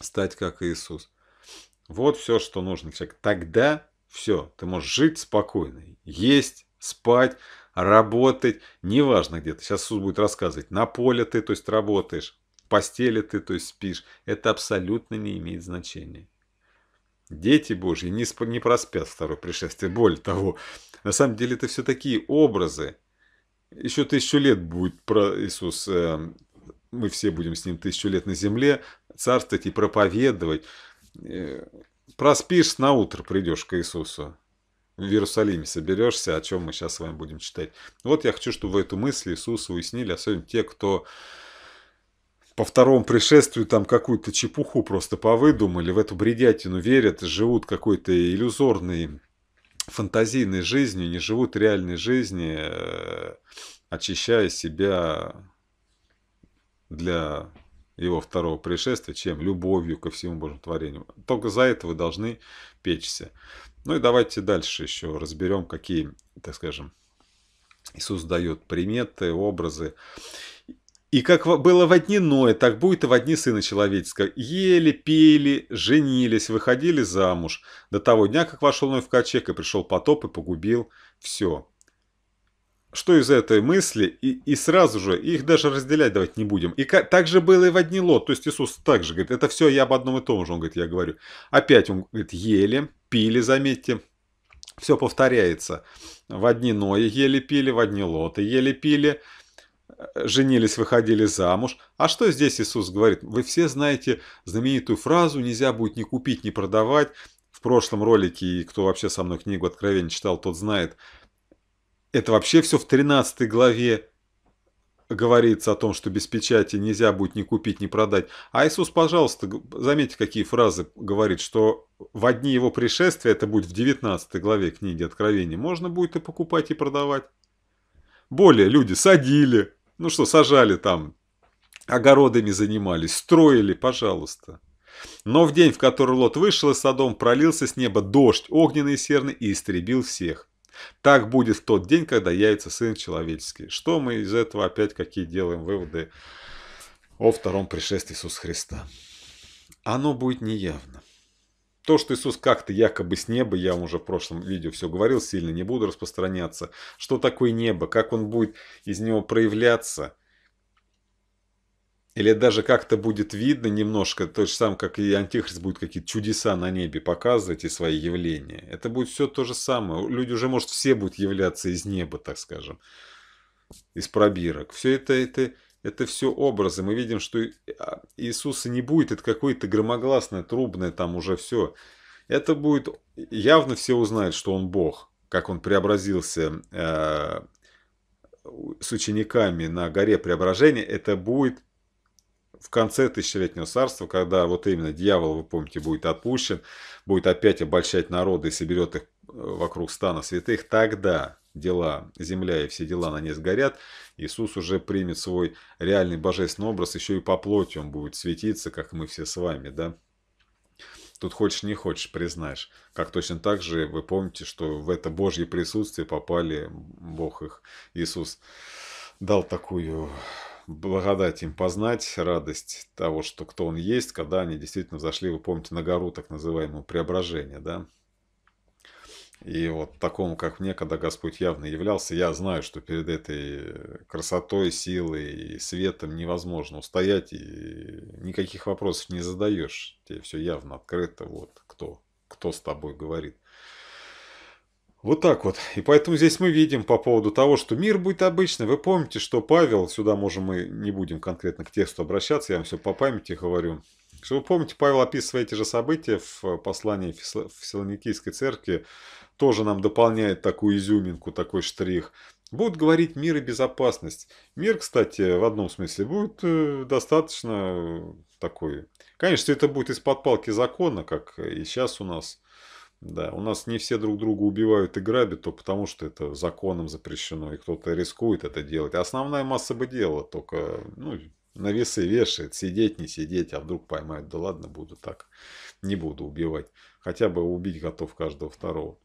стать как Иисус. Вот все, что нужно человеку. Тогда все, ты можешь жить спокойно, есть, спать, работать, неважно где ты. Сейчас Иисус будет рассказывать, на поле ты, то есть работаешь, в постели ты, то есть спишь. Это абсолютно не имеет значения. Дети Божьи не, сп... не проспят второе пришествие. Более того, на самом деле это все такие образы. Еще тысячу лет будет про Иисус, э, мы все будем с ним тысячу лет на земле царствовать и проповедовать. Э, проспишь, на утро придешь к Иисусу. В Иерусалиме соберешься, о чем мы сейчас с вами будем читать. Вот я хочу, чтобы вы эту мысль Иисуса уяснили, особенно те, кто по второму пришествию там какую-то чепуху просто повыдумали, в эту бредятину верят, живут какой-то иллюзорной, фантазийной жизнью, не живут реальной жизни, э, очищая себя для его второго пришествия, чем любовью ко всему Божьему творению. Только за это вы должны печься. Ну и давайте дальше еще разберем, какие, так скажем, Иисус дает приметы, образы. И как было в одни Ноя, так будет и в одни Сына Человеческого. Ели, пели, женились, выходили замуж. До того дня, как вошел Ной в ковчег, и пришел потоп, и погубил все. Что из этой мысли? И, и сразу же, их даже разделять давать не будем. И как, так же было и в одни лот. То есть Иисус также говорит, это все я об одном и том же, он говорит, я говорю. Опять он говорит, ели, пили, заметьте, все повторяется. В одни Нои ели пили, в одни лоты ели пили, женились, выходили замуж. А что здесь Иисус говорит? Вы все знаете знаменитую фразу «нельзя будет ни купить, ни продавать». В прошлом ролике, и кто вообще со мной книгу «Откровение» читал, тот знает. Это вообще все в 13 главе говорится о том, что без печати нельзя будет ни купить, ни продать. А Иисус, пожалуйста, заметьте, какие фразы говорит, что в одни его пришествия, это будет в 19 главе книги Откровение. можно будет и покупать, и продавать. Более люди садили, ну что, сажали там, огородами занимались, строили, пожалуйста. Но в день, в который Лот вышел из садом, пролился с неба дождь огненный и серный и истребил всех. Так будет в тот день, когда явится Сын Человеческий. Что мы из этого опять какие делаем выводы о втором пришествии Иисуса Христа? Оно будет неявно. То, что Иисус как-то якобы с неба, я уже в прошлом видео все говорил, сильно не буду распространяться. Что такое небо, как он будет из него проявляться, или даже как-то будет видно немножко, то же самое, как и Антихрист будет какие-то чудеса на небе показывать и свои явления. Это будет все то же самое. Люди уже, может, все будут являться из неба, так скажем, из пробирок. Все это, это это все образы. Мы видим, что а, Иисуса не будет, это какое-то громогласное, трубное там уже все. Это будет, явно все узнают, что он Бог, как он преобразился э, с учениками на горе преображения. Это будет в конце тысячелетнего царства, когда вот именно дьявол, вы помните, будет отпущен, будет опять обольщать народы и соберет их э, вокруг стана святых, тогда дела, земля и все дела на ней сгорят, Иисус уже примет свой реальный божественный образ, еще и по плоти он будет светиться, как мы все с вами, да. Тут хочешь не хочешь, признаешь. Как точно так же вы помните, что в это Божье присутствие попали Бог их. Иисус дал такую благодать им познать, радость того, что кто он есть, когда они действительно зашли вы помните, на гору так называемого преображения, да, и вот такому, как мне, когда Господь явно являлся, я знаю, что перед этой красотой, силой и светом невозможно устоять, и никаких вопросов не задаешь. Тебе все явно открыто, вот кто, кто с тобой говорит. Вот так вот. И поэтому здесь мы видим по поводу того, что мир будет обычный. Вы помните, что Павел, сюда можем мы не будем конкретно к тексту обращаться, я вам все по памяти говорю, если вы помните, Павел описывает эти же события в э, послании Фессалоникийской церкви, тоже нам дополняет такую изюминку, такой штрих. Будут говорить мир и безопасность. Мир, кстати, в одном смысле будет э, достаточно э, такой. Конечно, это будет из-под палки закона, как и сейчас у нас. Да, у нас не все друг друга убивают и грабят, то потому что это законом запрещено, и кто-то рискует это делать. Основная масса бы делала, только ну, на весы вешает, сидеть, не сидеть, а вдруг поймают. Да ладно, буду так, не буду убивать. Хотя бы убить готов каждого второго.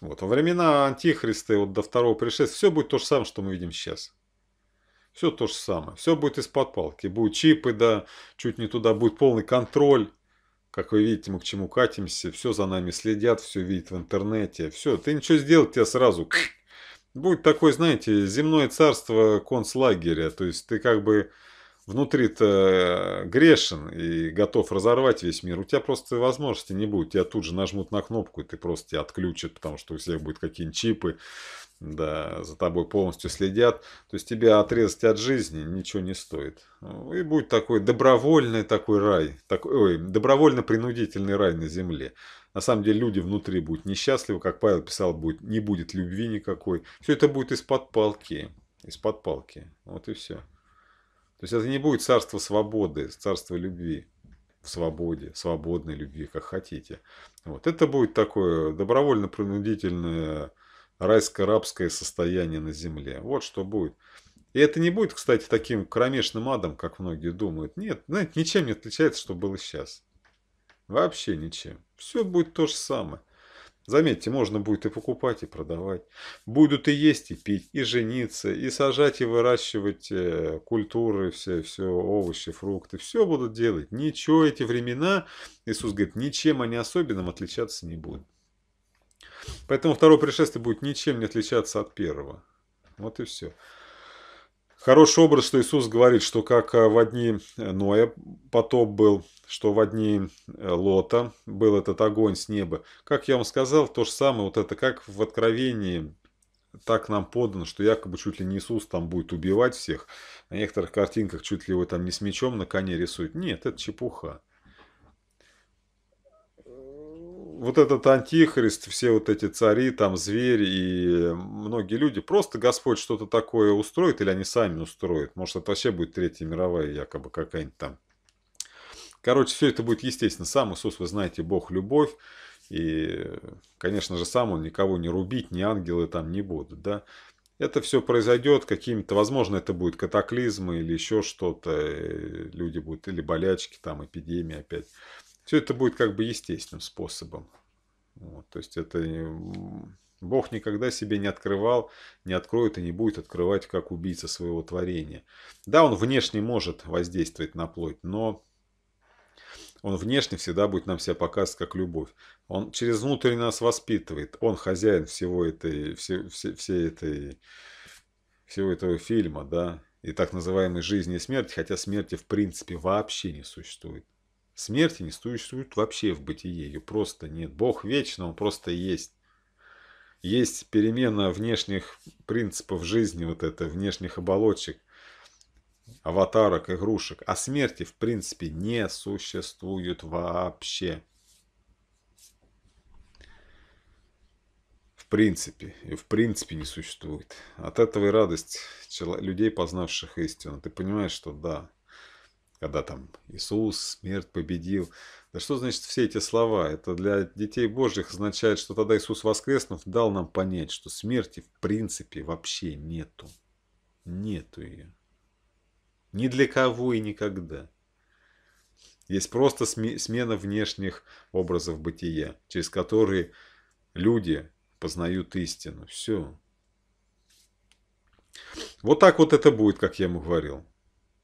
Вот. Во времена Антихриста и вот до второго пришествия все будет то же самое, что мы видим сейчас. Все то же самое. Все будет из-под палки. Будут чипы, да, чуть не туда, будет полный контроль. Как вы видите, мы к чему катимся. Все за нами следят, все видят в интернете. Все, ты ничего сделать, тебя сразу Будет такое, знаете, земное царство концлагеря. То есть ты как бы внутри-то э, грешен и готов разорвать весь мир. У тебя просто возможности не будет. Тебя тут же нажмут на кнопку, и ты просто тебя отключат, потому что у всех будут какие-нибудь чипы. Да, за тобой полностью следят. То есть тебя отрезать от жизни ничего не стоит. Ну, и будет такой добровольный такой рай. Такой, ой, добровольно-принудительный рай на земле. На самом деле люди внутри будут несчастливы, как Павел писал, будет, не будет любви никакой. Все это будет из-под палки. Из-под палки. Вот и все. То есть это не будет царство свободы, царство любви в свободе, свободной любви, как хотите. Вот. Это будет такое добровольно-принудительное райско-рабское состояние на земле. Вот что будет. И это не будет, кстати, таким кромешным адом, как многие думают. Нет, знаете, ничем не отличается, что было сейчас. Вообще ничем. Все будет то же самое. Заметьте, можно будет и покупать, и продавать. Будут и есть, и пить, и жениться, и сажать, и выращивать э, культуры, все, все овощи, фрукты. Все будут делать. Ничего эти времена, Иисус говорит, ничем они особенным отличаться не будут. Поэтому второе пришествие будет ничем не отличаться от первого. Вот и все. Хороший образ, что Иисус говорит, что как э, в одни э, Ноя потоп был, что в одни э, Лота был этот огонь с неба. Как я вам сказал, то же самое, вот это как в Откровении так нам подано, что якобы чуть ли не Иисус там будет убивать всех. На некоторых картинках чуть ли его там не с мечом на коне рисуют. Нет, это чепуха. вот этот антихрист, все вот эти цари, там звери и многие люди, просто Господь что-то такое устроит или они сами устроят. Может, это вообще будет Третья мировая якобы какая-нибудь там. Короче, все это будет естественно. Сам Иисус, вы знаете, Бог – любовь. И, конечно же, сам он никого не рубить, ни ангелы там не будут, да. Это все произойдет какими-то, возможно, это будет катаклизмы или еще что-то. Люди будут, или болячки, там, эпидемии опять все это будет как бы естественным способом. Вот, то есть это Бог никогда себе не открывал, не откроет и не будет открывать как убийца своего творения. Да, он внешне может воздействовать на плоть, но он внешне всегда будет нам себя показывать как любовь. Он через внутрь нас воспитывает. Он хозяин всего этой, все, все, все этой, всего этого фильма, да, и так называемой жизни и смерти, хотя смерти в принципе вообще не существует. Смерти не существует вообще в бытии ее просто нет. Бог вечно, он просто есть. Есть перемена внешних принципов жизни, вот это, внешних оболочек, аватарок, игрушек. А смерти, в принципе, не существует вообще. В принципе, и в принципе не существует. От этого и радость людей, познавших истину. Ты понимаешь, что да, когда там Иисус смерть победил. Да что значит все эти слова? Это для детей Божьих означает, что тогда Иисус воскреснув дал нам понять, что смерти в принципе вообще нету. Нету ее. Ни для кого и никогда. Есть просто смена внешних образов бытия, через которые люди познают истину. Все. Вот так вот это будет, как я ему говорил.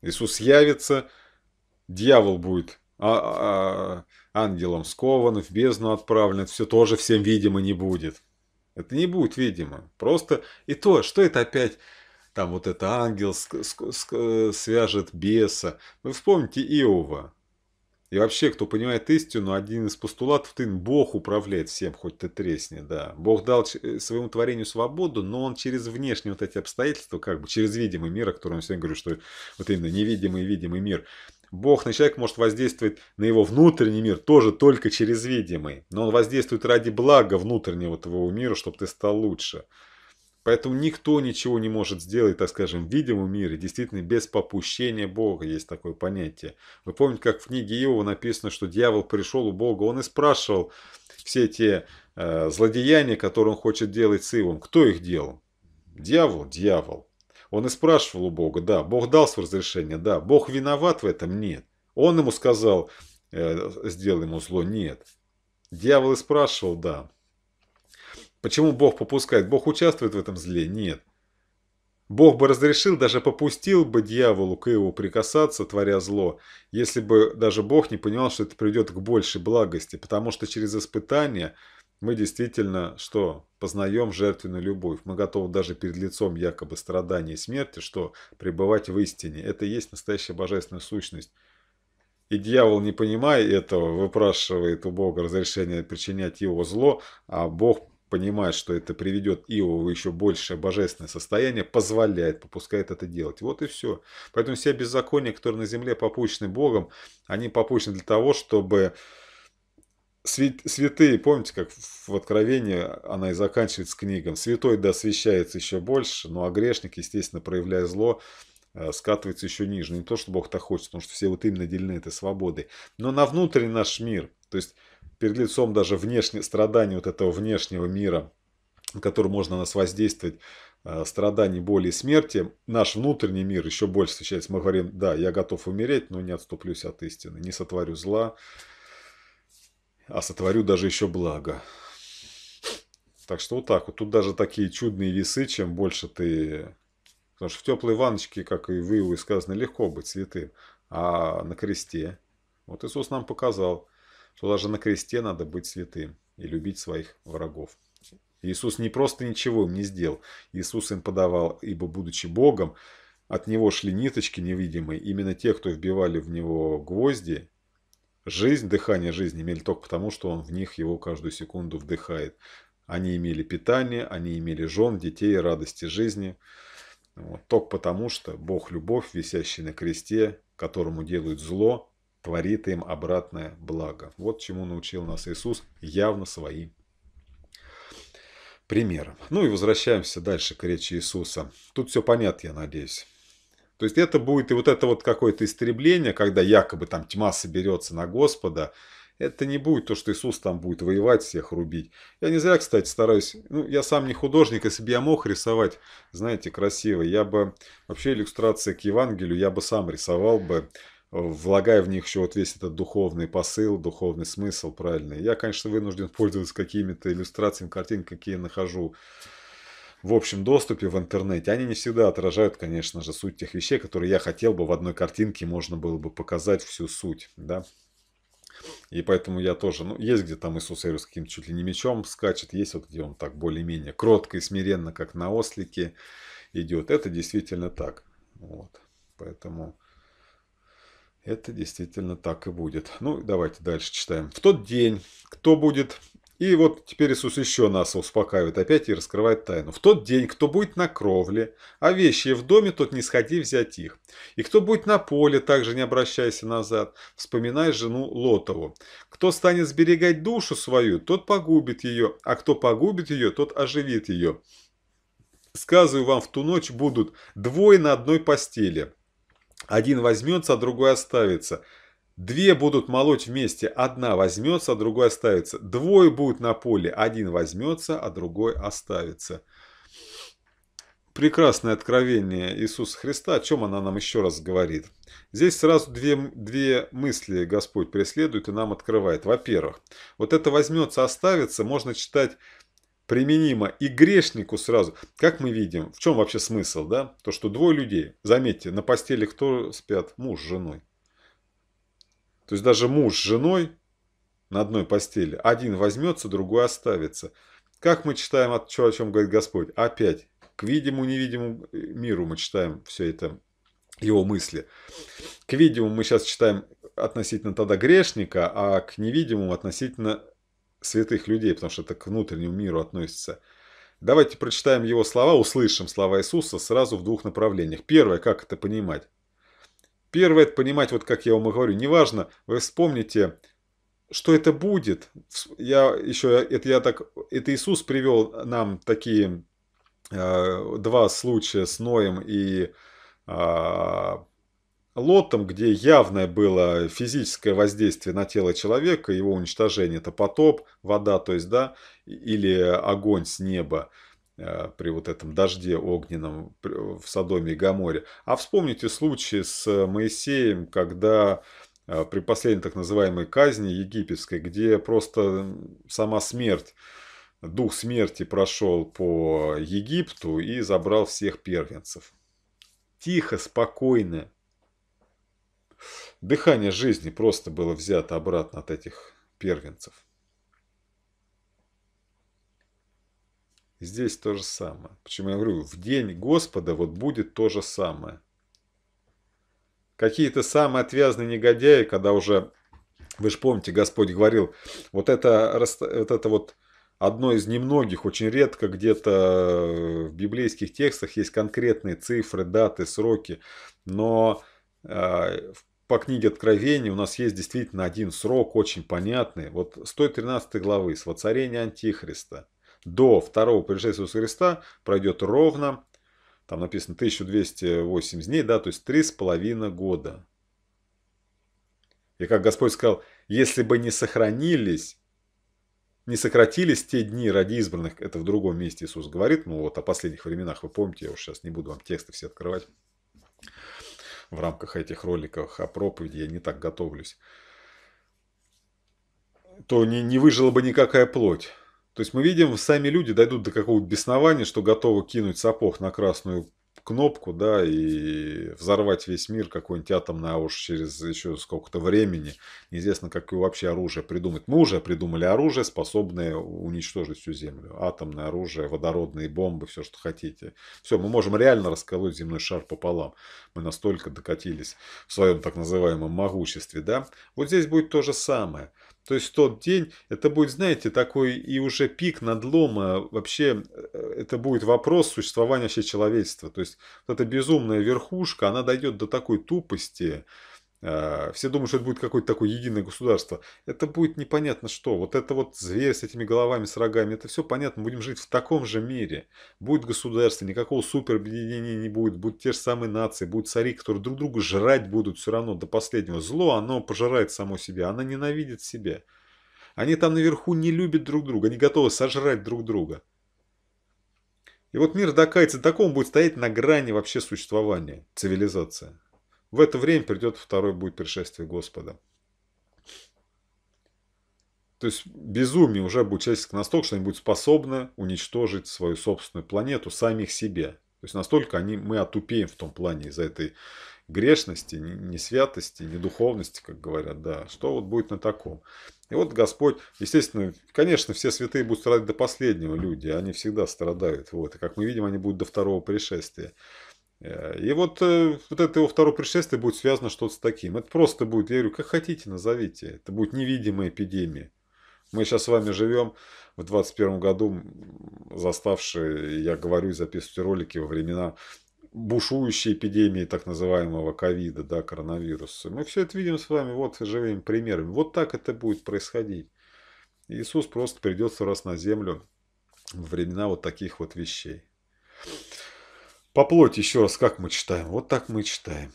Иисус явится, дьявол будет а, а, а, ангелом скован, в бездну отправлен, все тоже всем видимо не будет. Это не будет видимо. Просто и то, что это опять там вот это ангел свяжет беса. Вы вспомните Иова. И вообще, кто понимает истину, один из постулатов ты Бог управляет всем, хоть ты тресни, да. Бог дал своему творению свободу, но он через внешние вот эти обстоятельства, как бы через видимый мир, о котором я сегодня говорю, что вот именно невидимый и видимый мир, Бог на человека может воздействовать на его внутренний мир тоже только через видимый. Но он воздействует ради блага внутреннего твоего мира, чтобы ты стал лучше. Поэтому никто ничего не может сделать, так скажем, в видимом мире, действительно, без попущения Бога, есть такое понятие. Вы помните, как в книге Иова написано, что дьявол пришел у Бога, он и спрашивал все те э, злодеяния, которые он хочет делать с Иовом, кто их делал? Дьявол? Дьявол. Он и спрашивал у Бога, да, Бог дал свое разрешение, да, Бог виноват в этом, нет. Он ему сказал, э, сделал ему зло, нет. Дьявол и спрашивал, да. Почему Бог попускает? Бог участвует в этом зле? Нет. Бог бы разрешил, даже попустил бы дьяволу к его прикасаться, творя зло, если бы даже Бог не понимал, что это приведет к большей благости, потому что через испытания. Мы действительно что? Познаем жертвенную любовь. Мы готовы даже перед лицом якобы страдания и смерти, что пребывать в истине. Это и есть настоящая божественная сущность. И дьявол, не понимая этого, выпрашивает у Бога разрешение причинять его зло, а Бог, понимает что это приведет его в еще большее божественное состояние, позволяет, попускает это делать. Вот и все. Поэтому все беззакония, которые на земле попущены Богом, они попущены для того, чтобы святые, помните, как в Откровении она и заканчивается книгам. Святой да освещается еще больше, ну а грешник, естественно, проявляя зло, э, скатывается еще ниже. Не то, что Бог то хочет, потому что все вот именно делены этой свободой. Но на внутренний наш мир, то есть перед лицом даже внешне, страданий вот этого внешнего мира, на который можно нас воздействовать, э, страданий, боли и смерти, наш внутренний мир еще больше освещается. Мы говорим, да, я готов умереть, но не отступлюсь от истины, не сотворю зла, а сотворю даже еще благо. Так что вот так вот. Тут даже такие чудные весы, чем больше ты... Потому что в теплой ванночке, как и в Иове сказано, легко быть святым. А на кресте... Вот Иисус нам показал, что даже на кресте надо быть святым и любить своих врагов. Иисус не просто ничего им не сделал. Иисус им подавал, ибо, будучи Богом, от него шли ниточки невидимые. Именно те, кто вбивали в него гвозди, Жизнь, дыхание жизни имели только потому, что он в них его каждую секунду вдыхает. Они имели питание, они имели жен, детей, радости жизни. Вот, только потому, что Бог-любовь, висящий на кресте, которому делают зло, творит им обратное благо. Вот чему научил нас Иисус явно своим примером. Ну и возвращаемся дальше к речи Иисуса. Тут все понятно, я надеюсь. То есть это будет и вот это вот какое-то истребление, когда якобы там тьма соберется на Господа. Это не будет то, что Иисус там будет воевать, всех рубить. Я не зря, кстати, стараюсь. Ну, я сам не художник, если бы я мог рисовать, знаете, красиво, я бы вообще иллюстрации к Евангелию я бы сам рисовал бы влагая в них еще вот весь этот духовный посыл, духовный смысл правильный. Я, конечно, вынужден пользоваться какими-то иллюстрациями, картинками, какие я нахожу в общем доступе в интернете, они не всегда отражают, конечно же, суть тех вещей, которые я хотел бы в одной картинке, можно было бы показать всю суть, да. И поэтому я тоже, ну, есть где там Иисус Иерус каким-то чуть ли не мечом скачет, есть вот где он так более-менее кротко и смиренно, как на ослике идет. Это действительно так. Вот. Поэтому... Это действительно так и будет. Ну, давайте дальше читаем. В тот день, кто будет и вот теперь Иисус еще нас успокаивает опять и раскрывает тайну. «В тот день, кто будет на кровле, а вещи в доме, тот не сходи взять их. И кто будет на поле, также не обращайся назад, вспоминай жену Лотову. Кто станет сберегать душу свою, тот погубит ее, а кто погубит ее, тот оживит ее. Сказываю вам, в ту ночь будут двое на одной постели. Один возьмется, а другой оставится». Две будут молоть вместе, одна возьмется, а другой оставится. Двое будут на поле, один возьмется, а другой оставится. Прекрасное откровение Иисуса Христа, о чем она нам еще раз говорит. Здесь сразу две, две мысли Господь преследует и нам открывает. Во-первых, вот это возьмется, оставится, можно читать применимо и грешнику сразу. Как мы видим, в чем вообще смысл, да? То, что двое людей, заметьте, на постели кто спят? Муж с женой. То есть даже муж с женой на одной постели, один возьмется, другой оставится. Как мы читаем от чего, о чем говорит Господь? Опять, к видимому-невидимому э, миру мы читаем все это, его мысли. К видимому мы сейчас читаем относительно тогда грешника, а к невидимому относительно святых людей, потому что это к внутреннему миру относится. Давайте прочитаем его слова, услышим слова Иисуса сразу в двух направлениях. Первое, как это понимать? Первое – это понимать, вот как я вам говорю, неважно, вы вспомните, что это будет. Я еще, это я так, это Иисус привел нам такие э, два случая с Ноем и э, Лотом, где явное было физическое воздействие на тело человека, его уничтожение, это потоп, вода, то есть, да, или огонь с неба – Э, при вот этом дожде огненном в Содоме и Гаморе. А вспомните случай с Моисеем, когда э, при последней так называемой казни египетской, где просто сама смерть, дух смерти прошел по Египту и забрал всех первенцев. Тихо, спокойно. Дыхание жизни просто было взято обратно от этих первенцев. Здесь то же самое. Почему я говорю, в день Господа вот будет то же самое. Какие-то самые отвязные негодяи, когда уже, вы же помните, Господь говорил, вот это, вот это вот одно из немногих, очень редко где-то в библейских текстах есть конкретные цифры, даты, сроки, но э, по книге Откровения у нас есть действительно один срок, очень понятный, вот 113 главы, с воцарения Антихриста – до второго пришествия Иисуса Христа пройдет ровно, там написано 1280 дней, да, то есть три с половиной года. И как Господь сказал, если бы не сохранились, не сократились те дни ради избранных, это в другом месте Иисус говорит, ну вот о последних временах, вы помните, я уж сейчас не буду вам тексты все открывать в рамках этих роликов о проповеди, я не так готовлюсь, то не, не выжила бы никакая плоть. То есть мы видим, сами люди дойдут до какого-то беснования, что готовы кинуть сапог на красную кнопку, да, и взорвать весь мир какой-нибудь атомный, а уж через еще сколько-то времени, неизвестно, какое вообще оружие придумать. Мы уже придумали оружие, способное уничтожить всю Землю. Атомное оружие, водородные бомбы, все, что хотите. Все, мы можем реально расколоть земной шар пополам. Мы настолько докатились в своем так называемом могуществе, да. Вот здесь будет то же самое. То есть тот день, это будет, знаете, такой и уже пик надлома, вообще э, это будет вопрос существования вообще человечества. То есть вот эта безумная верхушка, она дойдет до такой тупости, а, все думают, что это будет какое-то такое единое государство. Это будет непонятно что. Вот это вот зверь с этими головами, с рогами, это все понятно. Будем жить в таком же мире. Будет государство, никакого супер объединения не будет. Будут те же самые нации, будут цари, которые друг друга жрать будут все равно до последнего. Зло, оно пожирает само себя, оно ненавидит себя. Они там наверху не любят друг друга, они готовы сожрать друг друга. И вот мир докается, таком будет стоять на грани вообще существования цивилизация. В это время придет второе будет пришествие Господа. То есть безумие уже будет человеческое настолько, что они будут способны уничтожить свою собственную планету, самих себе, То есть настолько они, мы отупеем в том плане из-за этой грешности, несвятости, недуховности, как говорят, да, что вот будет на таком. И вот Господь, естественно, конечно, все святые будут страдать до последнего люди, они всегда страдают, вот, и как мы видим, они будут до второго пришествия. Э, и вот, э, вот это его второе пришествие будет связано что-то с таким. Это просто будет, я говорю, как хотите, назовите. Это будет невидимая эпидемия. Мы сейчас с вами живем в 21 году, заставшие, я говорю, записывайте ролики во времена бушующей эпидемии так называемого ковида, да, коронавируса. Мы все это видим с вами, вот живыми примерами. Вот так это будет происходить. Иисус просто придется раз на землю во времена вот таких вот вещей. По плоти еще раз, как мы читаем? Вот так мы читаем.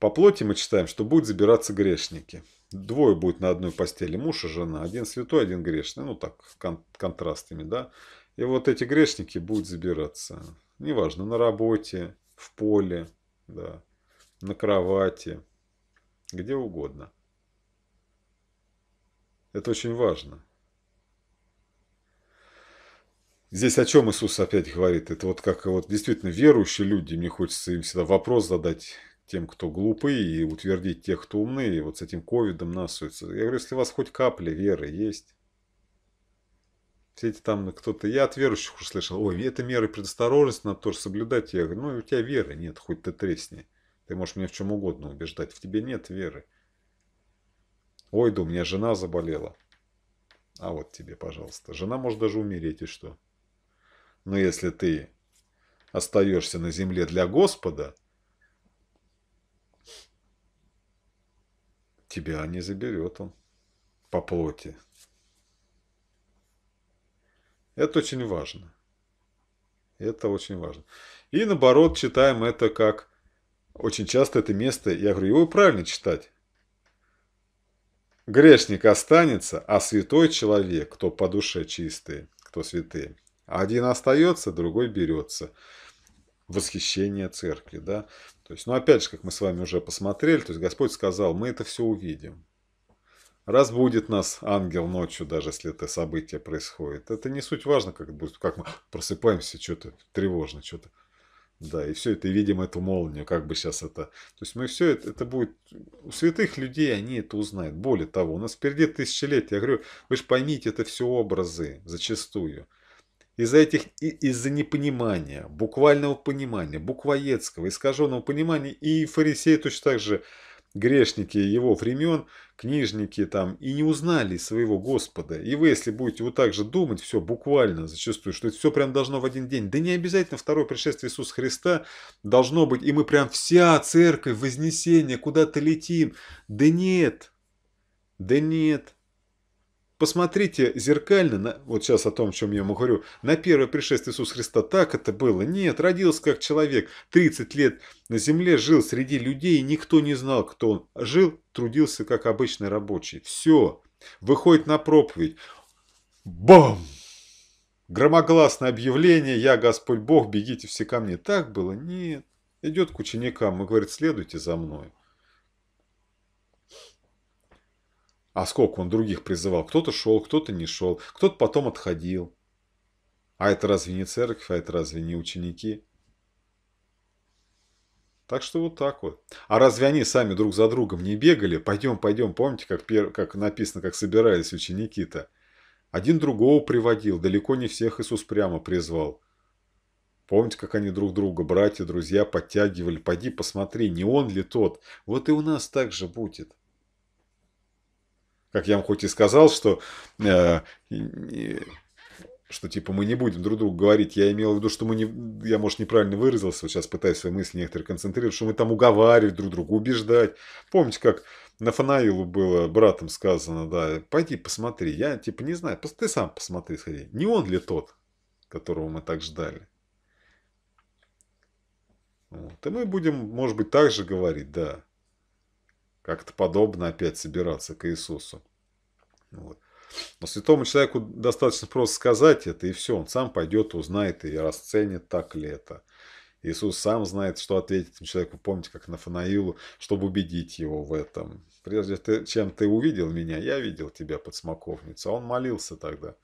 По плоти мы читаем, что будут забираться грешники. Двое будет на одной постели, муж и жена. Один святой, один грешный. Ну так, кон контрастами, да. И вот эти грешники будут забираться. Неважно, на работе, в поле, да, на кровати, где угодно. Это очень важно. Здесь о чем Иисус опять говорит? Это вот как вот действительно верующие люди, мне хочется им всегда вопрос задать тем, кто глупые, и утвердить тех, кто умные, и вот с этим ковидом нас. Я говорю, если у вас хоть капли веры есть, все эти там ну, кто-то, я от верующих уже слышал, ой, это меры предосторожности, надо тоже соблюдать. Я говорю, ну у тебя веры нет, хоть ты тресни. Ты можешь мне в чем угодно убеждать, в тебе нет веры. Ой, да у меня жена заболела. А вот тебе, пожалуйста. Жена может даже умереть, и что? Но если ты остаешься на земле для Господа, тебя не заберет он по плоти. Это очень важно. Это очень важно. И наоборот, читаем это как... Очень часто это место, я говорю, его правильно читать. Грешник останется, а святой человек, кто по душе чистый, кто святые, один остается, другой берется. Восхищение церкви, да. То есть, ну опять же, как мы с вами уже посмотрели, то есть Господь сказал, мы это все увидим. Разбудит нас ангел ночью, даже если это событие происходит. Это не суть важно, как, будет, как мы просыпаемся, что-то тревожно, что-то. Да, и все это, и видим эту молнию, как бы сейчас это... То есть мы все это, это будет... У святых людей они это узнают. Более того, у нас впереди тысячелетия. Я говорю, вы же поймите, это все образы зачастую из-за этих из-за непонимания, буквального понимания, буквоедского, искаженного понимания, и фарисеи точно так же, грешники его времен, книжники там, и не узнали своего Господа. И вы, если будете вот так же думать, все буквально зачастую, что это все прям должно в один день, да не обязательно второе пришествие Иисуса Христа должно быть, и мы прям вся церковь, вознесение, куда-то летим. Да нет, да нет. Посмотрите зеркально, на, вот сейчас о том, о чем я вам говорю, на первое пришествие Иисуса Христа так это было. Нет, родился как человек, 30 лет на земле жил среди людей, и никто не знал, кто он. Жил, трудился как обычный рабочий. Все, выходит на проповедь. Бам! Громогласное объявление, я Господь Бог, бегите все ко мне. Так было? Нет. Идет к ученикам и говорит, следуйте за мной. А сколько он других призывал? Кто-то шел, кто-то не шел, кто-то потом отходил. А это разве не церковь, а это разве не ученики? Так что вот так вот. А разве они сами друг за другом не бегали? Пойдем, пойдем. Помните, как, пер... как написано, как собирались ученики-то? Один другого приводил, далеко не всех Иисус прямо призвал. Помните, как они друг друга, братья, друзья, подтягивали? Пойди посмотри, не он ли тот? Вот и у нас так же будет. Как я вам хоть и сказал, что, э, что типа мы не будем друг другу говорить, я имел в виду, что мы не, я, может, неправильно выразился, вот сейчас пытаюсь свои мысли некоторые концентрировать, что мы там уговаривать друг друга, убеждать. Помните, как Нафанаилу было братом сказано, да, пойди посмотри, я типа не знаю, ты сам посмотри, сходи. Не он ли тот, которого мы так ждали? Вот. И мы будем, может быть, так же говорить, да как-то подобно опять собираться к Иисусу. Вот. Но святому человеку достаточно просто сказать это, и все, он сам пойдет, узнает и расценит, так ли это. Иисус сам знает, что ответить этому человеку, помните, как на Нафанаилу, чтобы убедить его в этом. Прежде чем ты увидел меня, я видел тебя под смоковницу, а он молился тогда.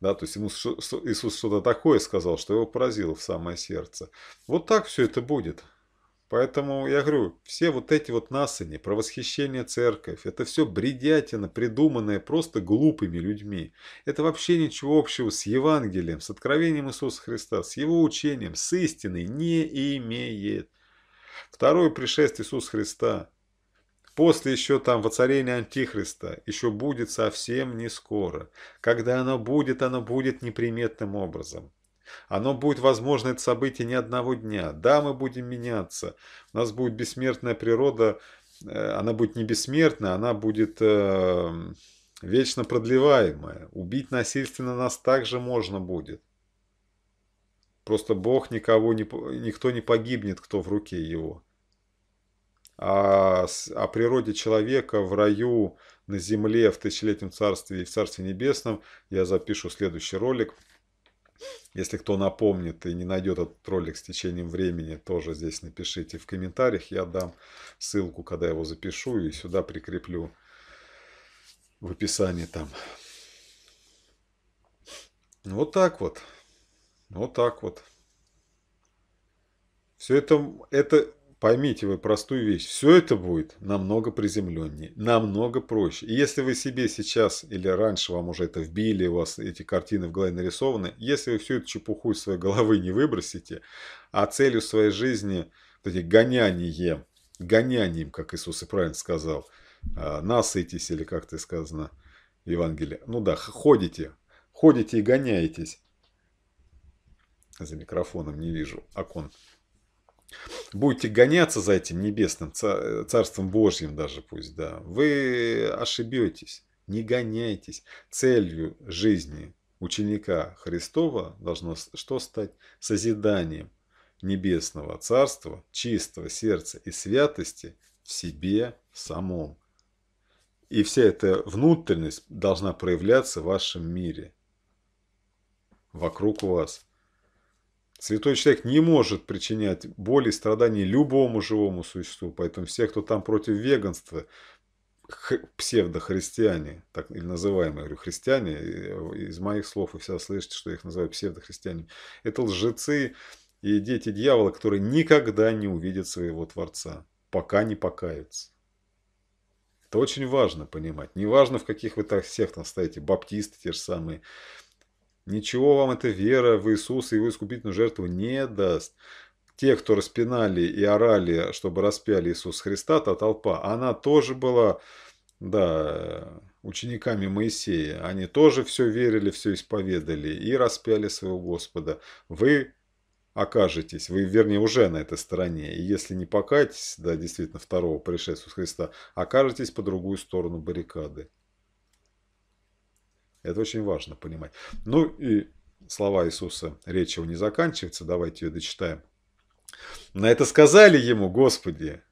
Да, то есть ему Иисус что-то такое сказал, что его поразило в самое сердце. Вот так все это будет. Поэтому я говорю, все вот эти вот насыни про восхищение церковь, это все бредятина, придуманная просто глупыми людьми. Это вообще ничего общего с Евангелием, с откровением Иисуса Христа, с Его учением, с истиной не имеет. Второе пришествие Иисуса Христа, после еще там воцарения Антихриста, еще будет совсем не скоро. Когда оно будет, оно будет неприметным образом. Оно будет возможно, это событие не одного дня. Да, мы будем меняться. У нас будет бессмертная природа, э, она будет не бессмертная, она будет э, вечно продлеваемая. Убить насильственно нас также можно будет. Просто Бог никого не, никто не погибнет, кто в руке его. А о природе человека в раю, на земле, в тысячелетнем царстве и в царстве небесном я запишу следующий ролик. Если кто напомнит и не найдет этот ролик с течением времени, тоже здесь напишите в комментариях. Я дам ссылку, когда его запишу, и сюда прикреплю в описании там. Вот так вот. Вот так вот. Все это, это Поймите вы простую вещь, все это будет намного приземленнее, намного проще. И если вы себе сейчас или раньше вам уже это вбили, у вас эти картины в голове нарисованы, если вы всю эту чепуху из своей головы не выбросите, а целью своей жизни, вот эти гоняние, гонянием, как Иисус и правильно сказал, а, насытись или как-то сказано в Евангелии. Ну да, ходите, ходите и гоняетесь. За микрофоном не вижу окон будете гоняться за этим небесным э, царством Божьим даже пусть, да, вы ошибетесь, не гоняйтесь. Целью жизни ученика Христова должно что стать? Созиданием небесного царства, чистого сердца и святости в себе самом. И вся эта внутренность должна проявляться в вашем мире, вокруг вас – Святой человек не может причинять боли и страданий любому живому существу. Поэтому все, кто там против веганства, псевдохристиане, так или называемые, говорю, христиане, э, из моих слов вы все слышите, что я их называю псевдохристиане, это лжецы и дети дьявола, которые никогда не увидят своего Творца, пока не покаются. Это очень важно понимать. Неважно, в каких вы так сектах стоите, баптисты те же самые, Ничего вам эта вера в Иисуса и его искупительную жертву не даст. Те, кто распинали и орали, чтобы распяли Иисуса Христа, та толпа, она тоже была, да, учениками Моисея. Они тоже все верили, все исповедали и распяли своего Господа. Вы окажетесь, вы, вернее, уже на этой стороне. И если не покаетесь, да, действительно, второго пришествия Христа, окажетесь по другую сторону баррикады. Это очень важно понимать. Ну и слова Иисуса, речь его не заканчивается, давайте ее дочитаем. На это сказали ему, Господи,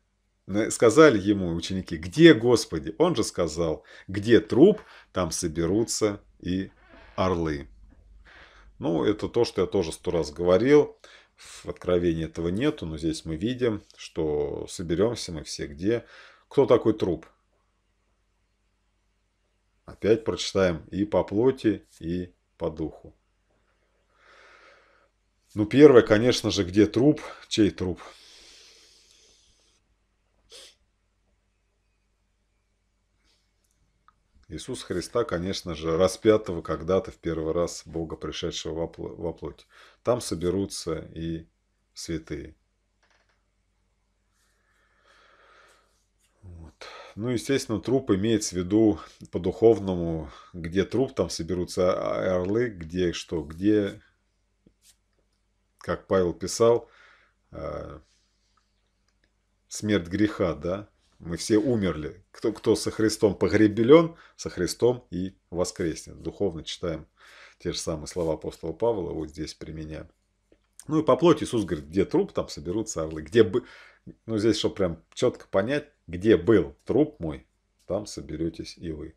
сказали ему ученики, где Господи? Он же сказал, где труп, там соберутся и орлы. Ну, это то, что я тоже сто раз говорил. В Откровении этого нету, но здесь мы видим, что соберемся мы все где. Кто такой труп? Опять прочитаем и по плоти, и по духу. Ну, первое, конечно же, где труп, чей труп? Иисус Христа, конечно же, распятого когда-то в первый раз Бога, пришедшего во плоть. Там соберутся и святые. Ну, естественно, труп имеется в виду по-духовному, где труп, там соберутся а, а орлы, где что, где, как Павел писал, а, смерть греха, да? Мы все умерли. Кто, кто со Христом погребелен, со Христом и воскреснет. Духовно читаем те же самые слова апостола Павла, вот здесь применяем. Ну и по плоти Иисус говорит, где труп, там соберутся орлы. Где бы... Ну, здесь, чтобы прям четко понять, где был труп мой, там соберетесь и вы.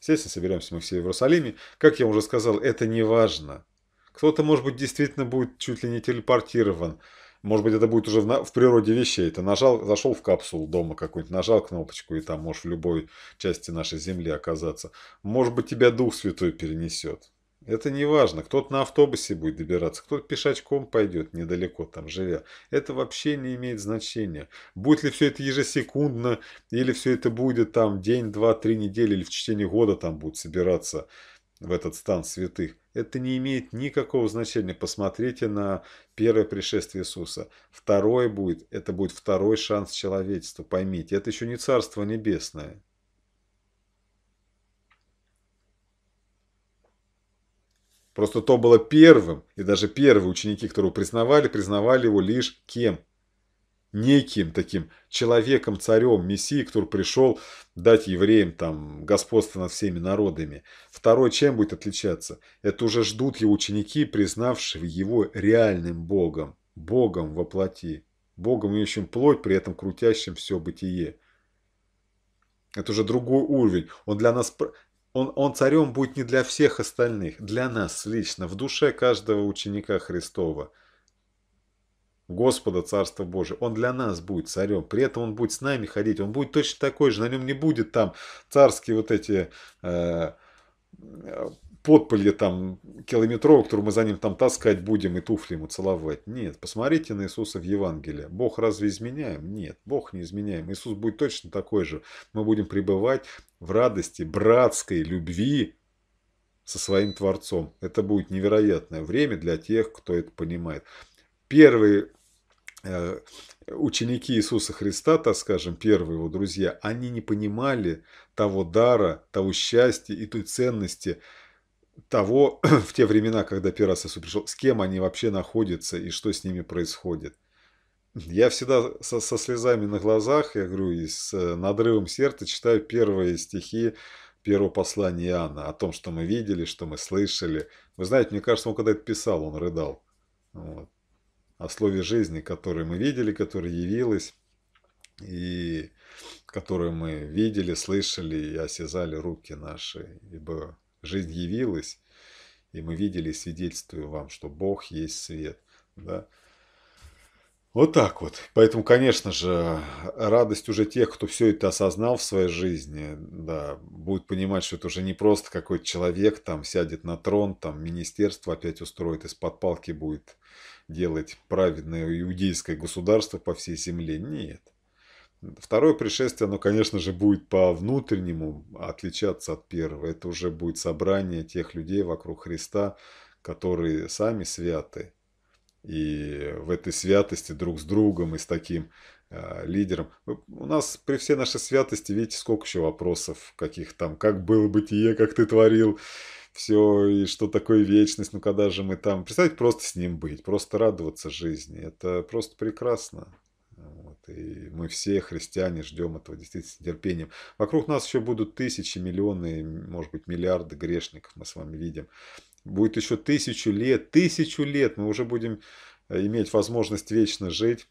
Естественно, соберемся мы все в Иерусалиме. Как я уже сказал, это не важно. Кто-то, может быть, действительно будет чуть ли не телепортирован. Может быть, это будет уже в, в природе вещей. Ты нажал, зашел в капсулу дома какую-нибудь, нажал кнопочку, и там можешь в любой части нашей Земли оказаться. Может быть, тебя Дух Святой перенесет. Это не важно, кто-то на автобусе будет добираться, кто-то пешачком пойдет недалеко там живя. Это вообще не имеет значения. Будет ли все это ежесекундно, или все это будет там день, два, три недели, или в течение года там будут собираться в этот стан святых. Это не имеет никакого значения. Посмотрите на первое пришествие Иисуса. Второе будет, это будет второй шанс человечеству. Поймите, это еще не Царство Небесное. Просто то было первым, и даже первые ученики, которого признавали, признавали его лишь кем? Неким таким человеком, царем, мессией, который пришел дать евреям там господство над всеми народами. Второй чем будет отличаться? Это уже ждут его ученики, признавшие его реальным Богом. Богом воплоти, плоти. Богом, имеющим плоть, при этом крутящим все бытие. Это уже другой уровень. Он для нас он, он царем будет не для всех остальных, для нас лично, в душе каждого ученика Христова. Господа Царство Божие. Он для нас будет царем. При этом он будет с нами ходить. Он будет точно такой же. На нем не будет там царские вот эти э, подполье там километровое, которое мы за ним там таскать будем и туфли ему целовать. Нет, посмотрите на Иисуса в Евангелии. Бог разве изменяем? Нет, Бог не изменяем. Иисус будет точно такой же. Мы будем пребывать в радости братской любви со своим Творцом. Это будет невероятное время для тех, кто это понимает. Первые э, ученики Иисуса Христа, так скажем, первые его друзья, они не понимали того дара, того счастья и той ценности, того, в те времена, когда первый раз пришел, с кем они вообще находятся и что с ними происходит. Я всегда со, со слезами на глазах, я говорю, и с э, надрывом сердца читаю первые стихи первого послания Иоанна о том, что мы видели, что мы слышали. Вы знаете, мне кажется, он когда это писал, он рыдал. Вот. О слове жизни, которое мы видели, которое явилось, и которое мы видели, слышали и осязали руки наши, ибо Жизнь явилась, и мы видели и свидетельствуем вам, что Бог есть свет. Да? Вот так вот. Поэтому, конечно же, радость уже тех, кто все это осознал в своей жизни, да, будет понимать, что это уже не просто какой-то человек там сядет на трон, там министерство опять устроит, из-под палки будет делать праведное иудейское государство по всей земле. Нет. Второе пришествие, оно, конечно же, будет по внутреннему отличаться от первого. Это уже будет собрание тех людей вокруг Христа, которые сами святы. И в этой святости друг с другом и с таким э, лидером. У нас при всей нашей святости, видите, сколько еще вопросов каких там, как было бытие, как ты творил, все, и что такое вечность, ну когда же мы там. Представьте, просто с ним быть, просто радоваться жизни. Это просто прекрасно. И мы все, христиане, ждем этого действительно с нетерпением. Вокруг нас еще будут тысячи, миллионы, может быть, миллиарды грешников, мы с вами видим. Будет еще тысячу лет, тысячу лет мы уже будем э, иметь возможность вечно жить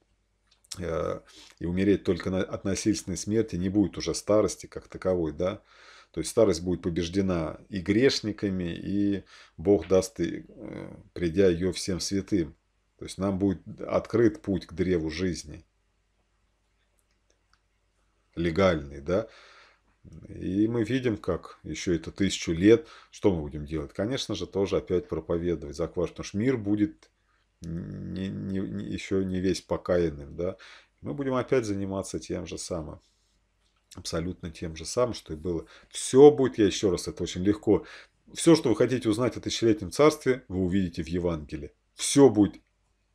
э, и умереть только от насильственной смерти, не будет уже старости как таковой, да. То есть старость будет побеждена и грешниками, и Бог даст, и, э, придя ее всем святым. То есть нам будет открыт путь к древу жизни легальный, да. И мы видим, как еще это тысячу лет, что мы будем делать? Конечно же, тоже опять проповедовать закваш, потому что мир будет не, не, не, еще не весь покаянным, да. Мы будем опять заниматься тем же самым абсолютно тем же самым, что и было. Все будет, я еще раз, это очень легко. Все, что вы хотите узнать о тысячелетнем царстве, вы увидите в Евангелии. Все будет,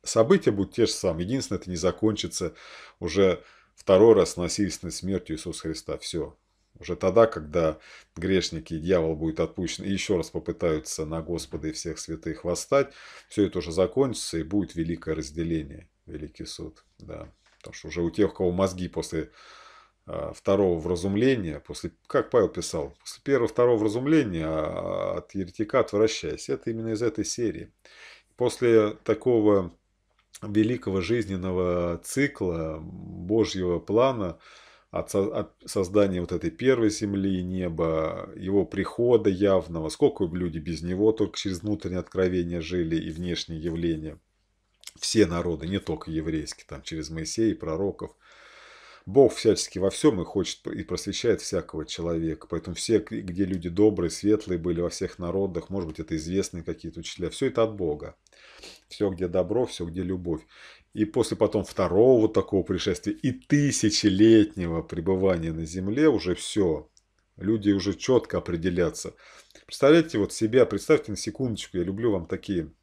события будут те же самые. Единственное, это не закончится уже Второй раз насильственной смертью Иисуса Христа. Все. Уже тогда, когда грешники и дьявол будет отпущен, и еще раз попытаются на Господа и всех святых восстать, все это уже закончится, и будет великое разделение, великий суд. Да. Потому что уже у тех, у кого мозги после а, второго вразумления, после, как Павел писал, после первого, второго вразумления а, от еретика отвращайся. Это именно из этой серии. После такого великого жизненного цикла, Божьего плана, от, от создания вот этой первой земли и неба, его прихода явного, сколько бы люди без него только через внутреннее откровение жили и внешние явления. Все народы, не только еврейские, там через Моисея и пророков. Бог всячески во всем и хочет и просвещает всякого человека. Поэтому все, где люди добрые, светлые были во всех народах, может быть, это известные какие-то учителя, все это от Бога все, где добро, все, где любовь. И после потом второго вот такого пришествия и тысячелетнего пребывания на земле уже все. Люди уже четко определятся. Представляете вот себя, представьте на секундочку, я люблю вам такие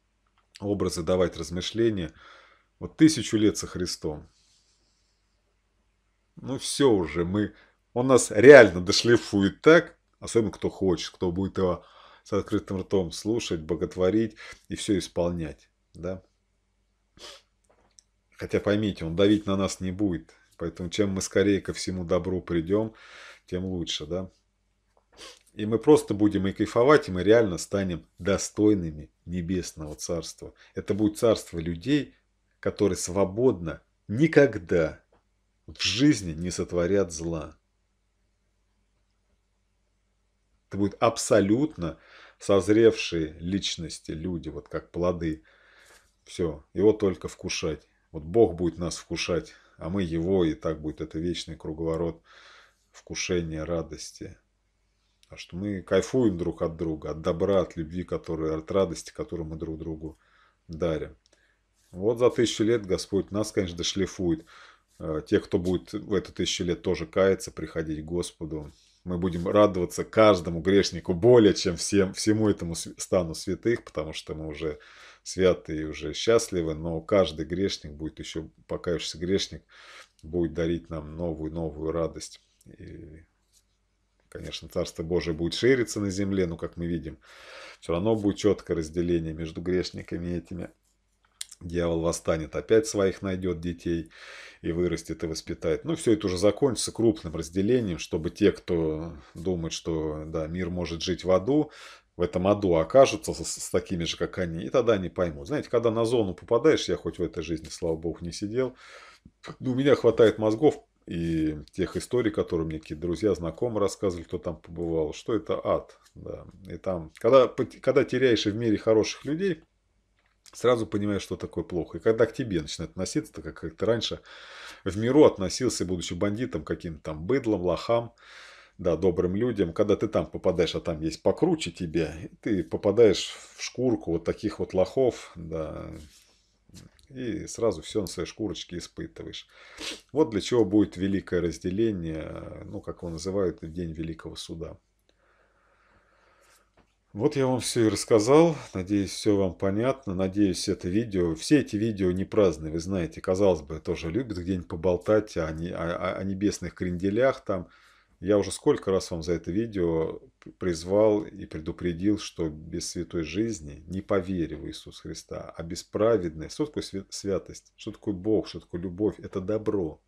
образы давать, размышления. Вот тысячу лет со Христом. Ну все уже, мы... Он нас реально дошлифует так, особенно кто хочет, кто будет его с открытым ртом слушать, боготворить и все исполнять. Да? Хотя поймите, он давить на нас не будет. Поэтому чем мы скорее ко всему добру придем, тем лучше. Да? И мы просто будем и кайфовать, и мы реально станем достойными небесного царства. Это будет царство людей, которые свободно никогда в жизни не сотворят зла. Это будут абсолютно созревшие личности, люди, вот как плоды – все, его только вкушать. Вот Бог будет нас вкушать, а мы его, и так будет это вечный круговорот вкушения, радости. А что мы кайфуем друг от друга, от добра, от любви, которые, от радости, которую мы друг другу дарим. Вот за тысячу лет Господь нас, конечно, дошлифует. Э, те, кто будет в это тысячу лет тоже каяться, приходить к Господу, мы будем радоваться каждому грешнику более, чем всем, всему этому стану святых, потому что мы уже святы и уже счастливы, но каждый грешник будет еще, покаявшийся грешник, будет дарить нам новую-новую радость. И, конечно, Царство Божие будет шириться на земле, но, как мы видим, все равно будет четкое разделение между грешниками и этими Дьявол восстанет, опять своих найдет детей и вырастет и воспитает. Ну все это уже закончится крупным разделением, чтобы те, кто думает, что да, мир может жить в аду, в этом аду окажутся с, с такими же, как они, и тогда они поймут. Знаете, когда на зону попадаешь, я хоть в этой жизни, слава богу, не сидел, но у меня хватает мозгов и тех историй, которые мне какие-то друзья, знакомые рассказывали, кто там побывал, что это ад. Да. И там, когда, когда теряешь и в мире хороших людей, сразу понимаешь, что такое плохо. И когда к тебе начинают относиться, так как, как ты раньше в миру относился, будучи бандитом, каким-то там быдлом, лохам, да, добрым людям, когда ты там попадаешь, а там есть покруче тебя, ты попадаешь в шкурку вот таких вот лохов, да, и сразу все на своей шкурочке испытываешь. Вот для чего будет великое разделение, ну, как его называют, День Великого Суда. Вот я вам все и рассказал. Надеюсь, все вам понятно. Надеюсь, это видео... Все эти видео не праздные, вы знаете. Казалось бы, тоже любят где-нибудь поболтать о, не... о... о небесных кренделях там. Я уже сколько раз вам за это видео призвал и предупредил, что без святой жизни не поверю вере в Иисуса Христа, а без праведной. Что такое святость? Что такое Бог? Что такое любовь? Это добро.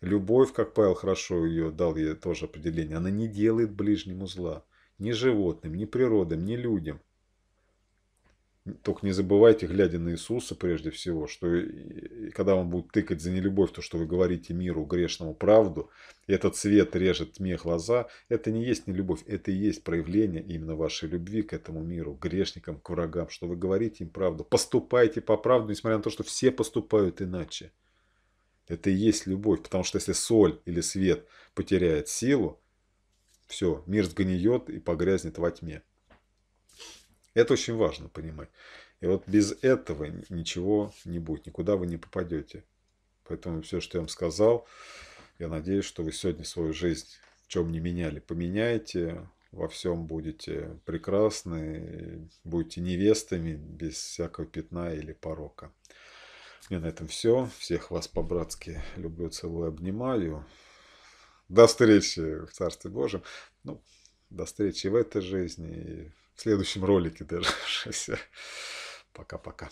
Любовь, как Павел хорошо ее дал, ей тоже определение, она не делает ближнему зла ни животным, ни природам, ни людям. Только не забывайте, глядя на Иисуса прежде всего, что когда он будет тыкать за нелюбовь, то, что вы говорите миру грешному правду, этот свет режет тьме глаза, это не есть нелюбовь, это и есть проявление именно вашей любви к этому миру, к грешникам, к врагам, что вы говорите им правду. Поступайте по правду, несмотря на то, что все поступают иначе. Это и есть любовь, потому что если соль или свет потеряет силу, все, мир сгниет и погрязнет во тьме. Это очень важно понимать. И вот без этого ничего не будет, никуда вы не попадете. Поэтому все, что я вам сказал, я надеюсь, что вы сегодня свою жизнь в чем не меняли, поменяете, во всем будете прекрасны, будете невестами без всякого пятна или порока. У меня на этом все. Всех вас по-братски люблю, целую, обнимаю. До встречи в Царстве Божьем. Ну, до встречи в этой жизни и в следующем ролике даже. Пока-пока.